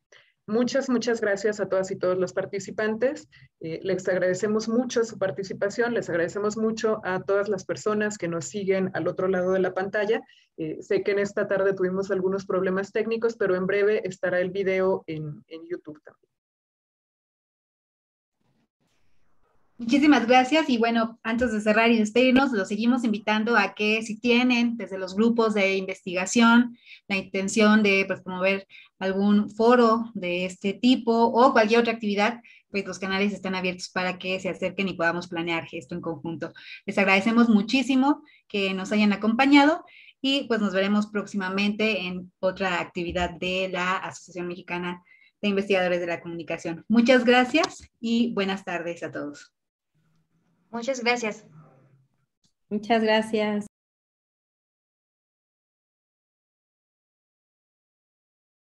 Muchas, muchas gracias a todas y todos los participantes. les agradecemos mucho su participación, les agradecemos mucho a todas las personas que nos siguen al otro lado de la pantalla eh, sé que en esta tarde tuvimos algunos problemas técnicos, pero en breve estará el video en, YouTube también. Muchísimas gracias y bueno, antes de cerrar y despedirnos, los seguimos invitando a que si tienen desde los grupos de investigación la intención de pues, promover algún foro de este tipo o cualquier otra actividad, pues los canales están abiertos para que se acerquen y podamos planear esto en conjunto. Les agradecemos muchísimo que nos hayan acompañado y pues nos veremos próximamente en otra actividad de la Asociación Mexicana de Investigadores de la Comunicación. Muchas gracias y buenas tardes a todos. Muchas gracias. Muchas gracias.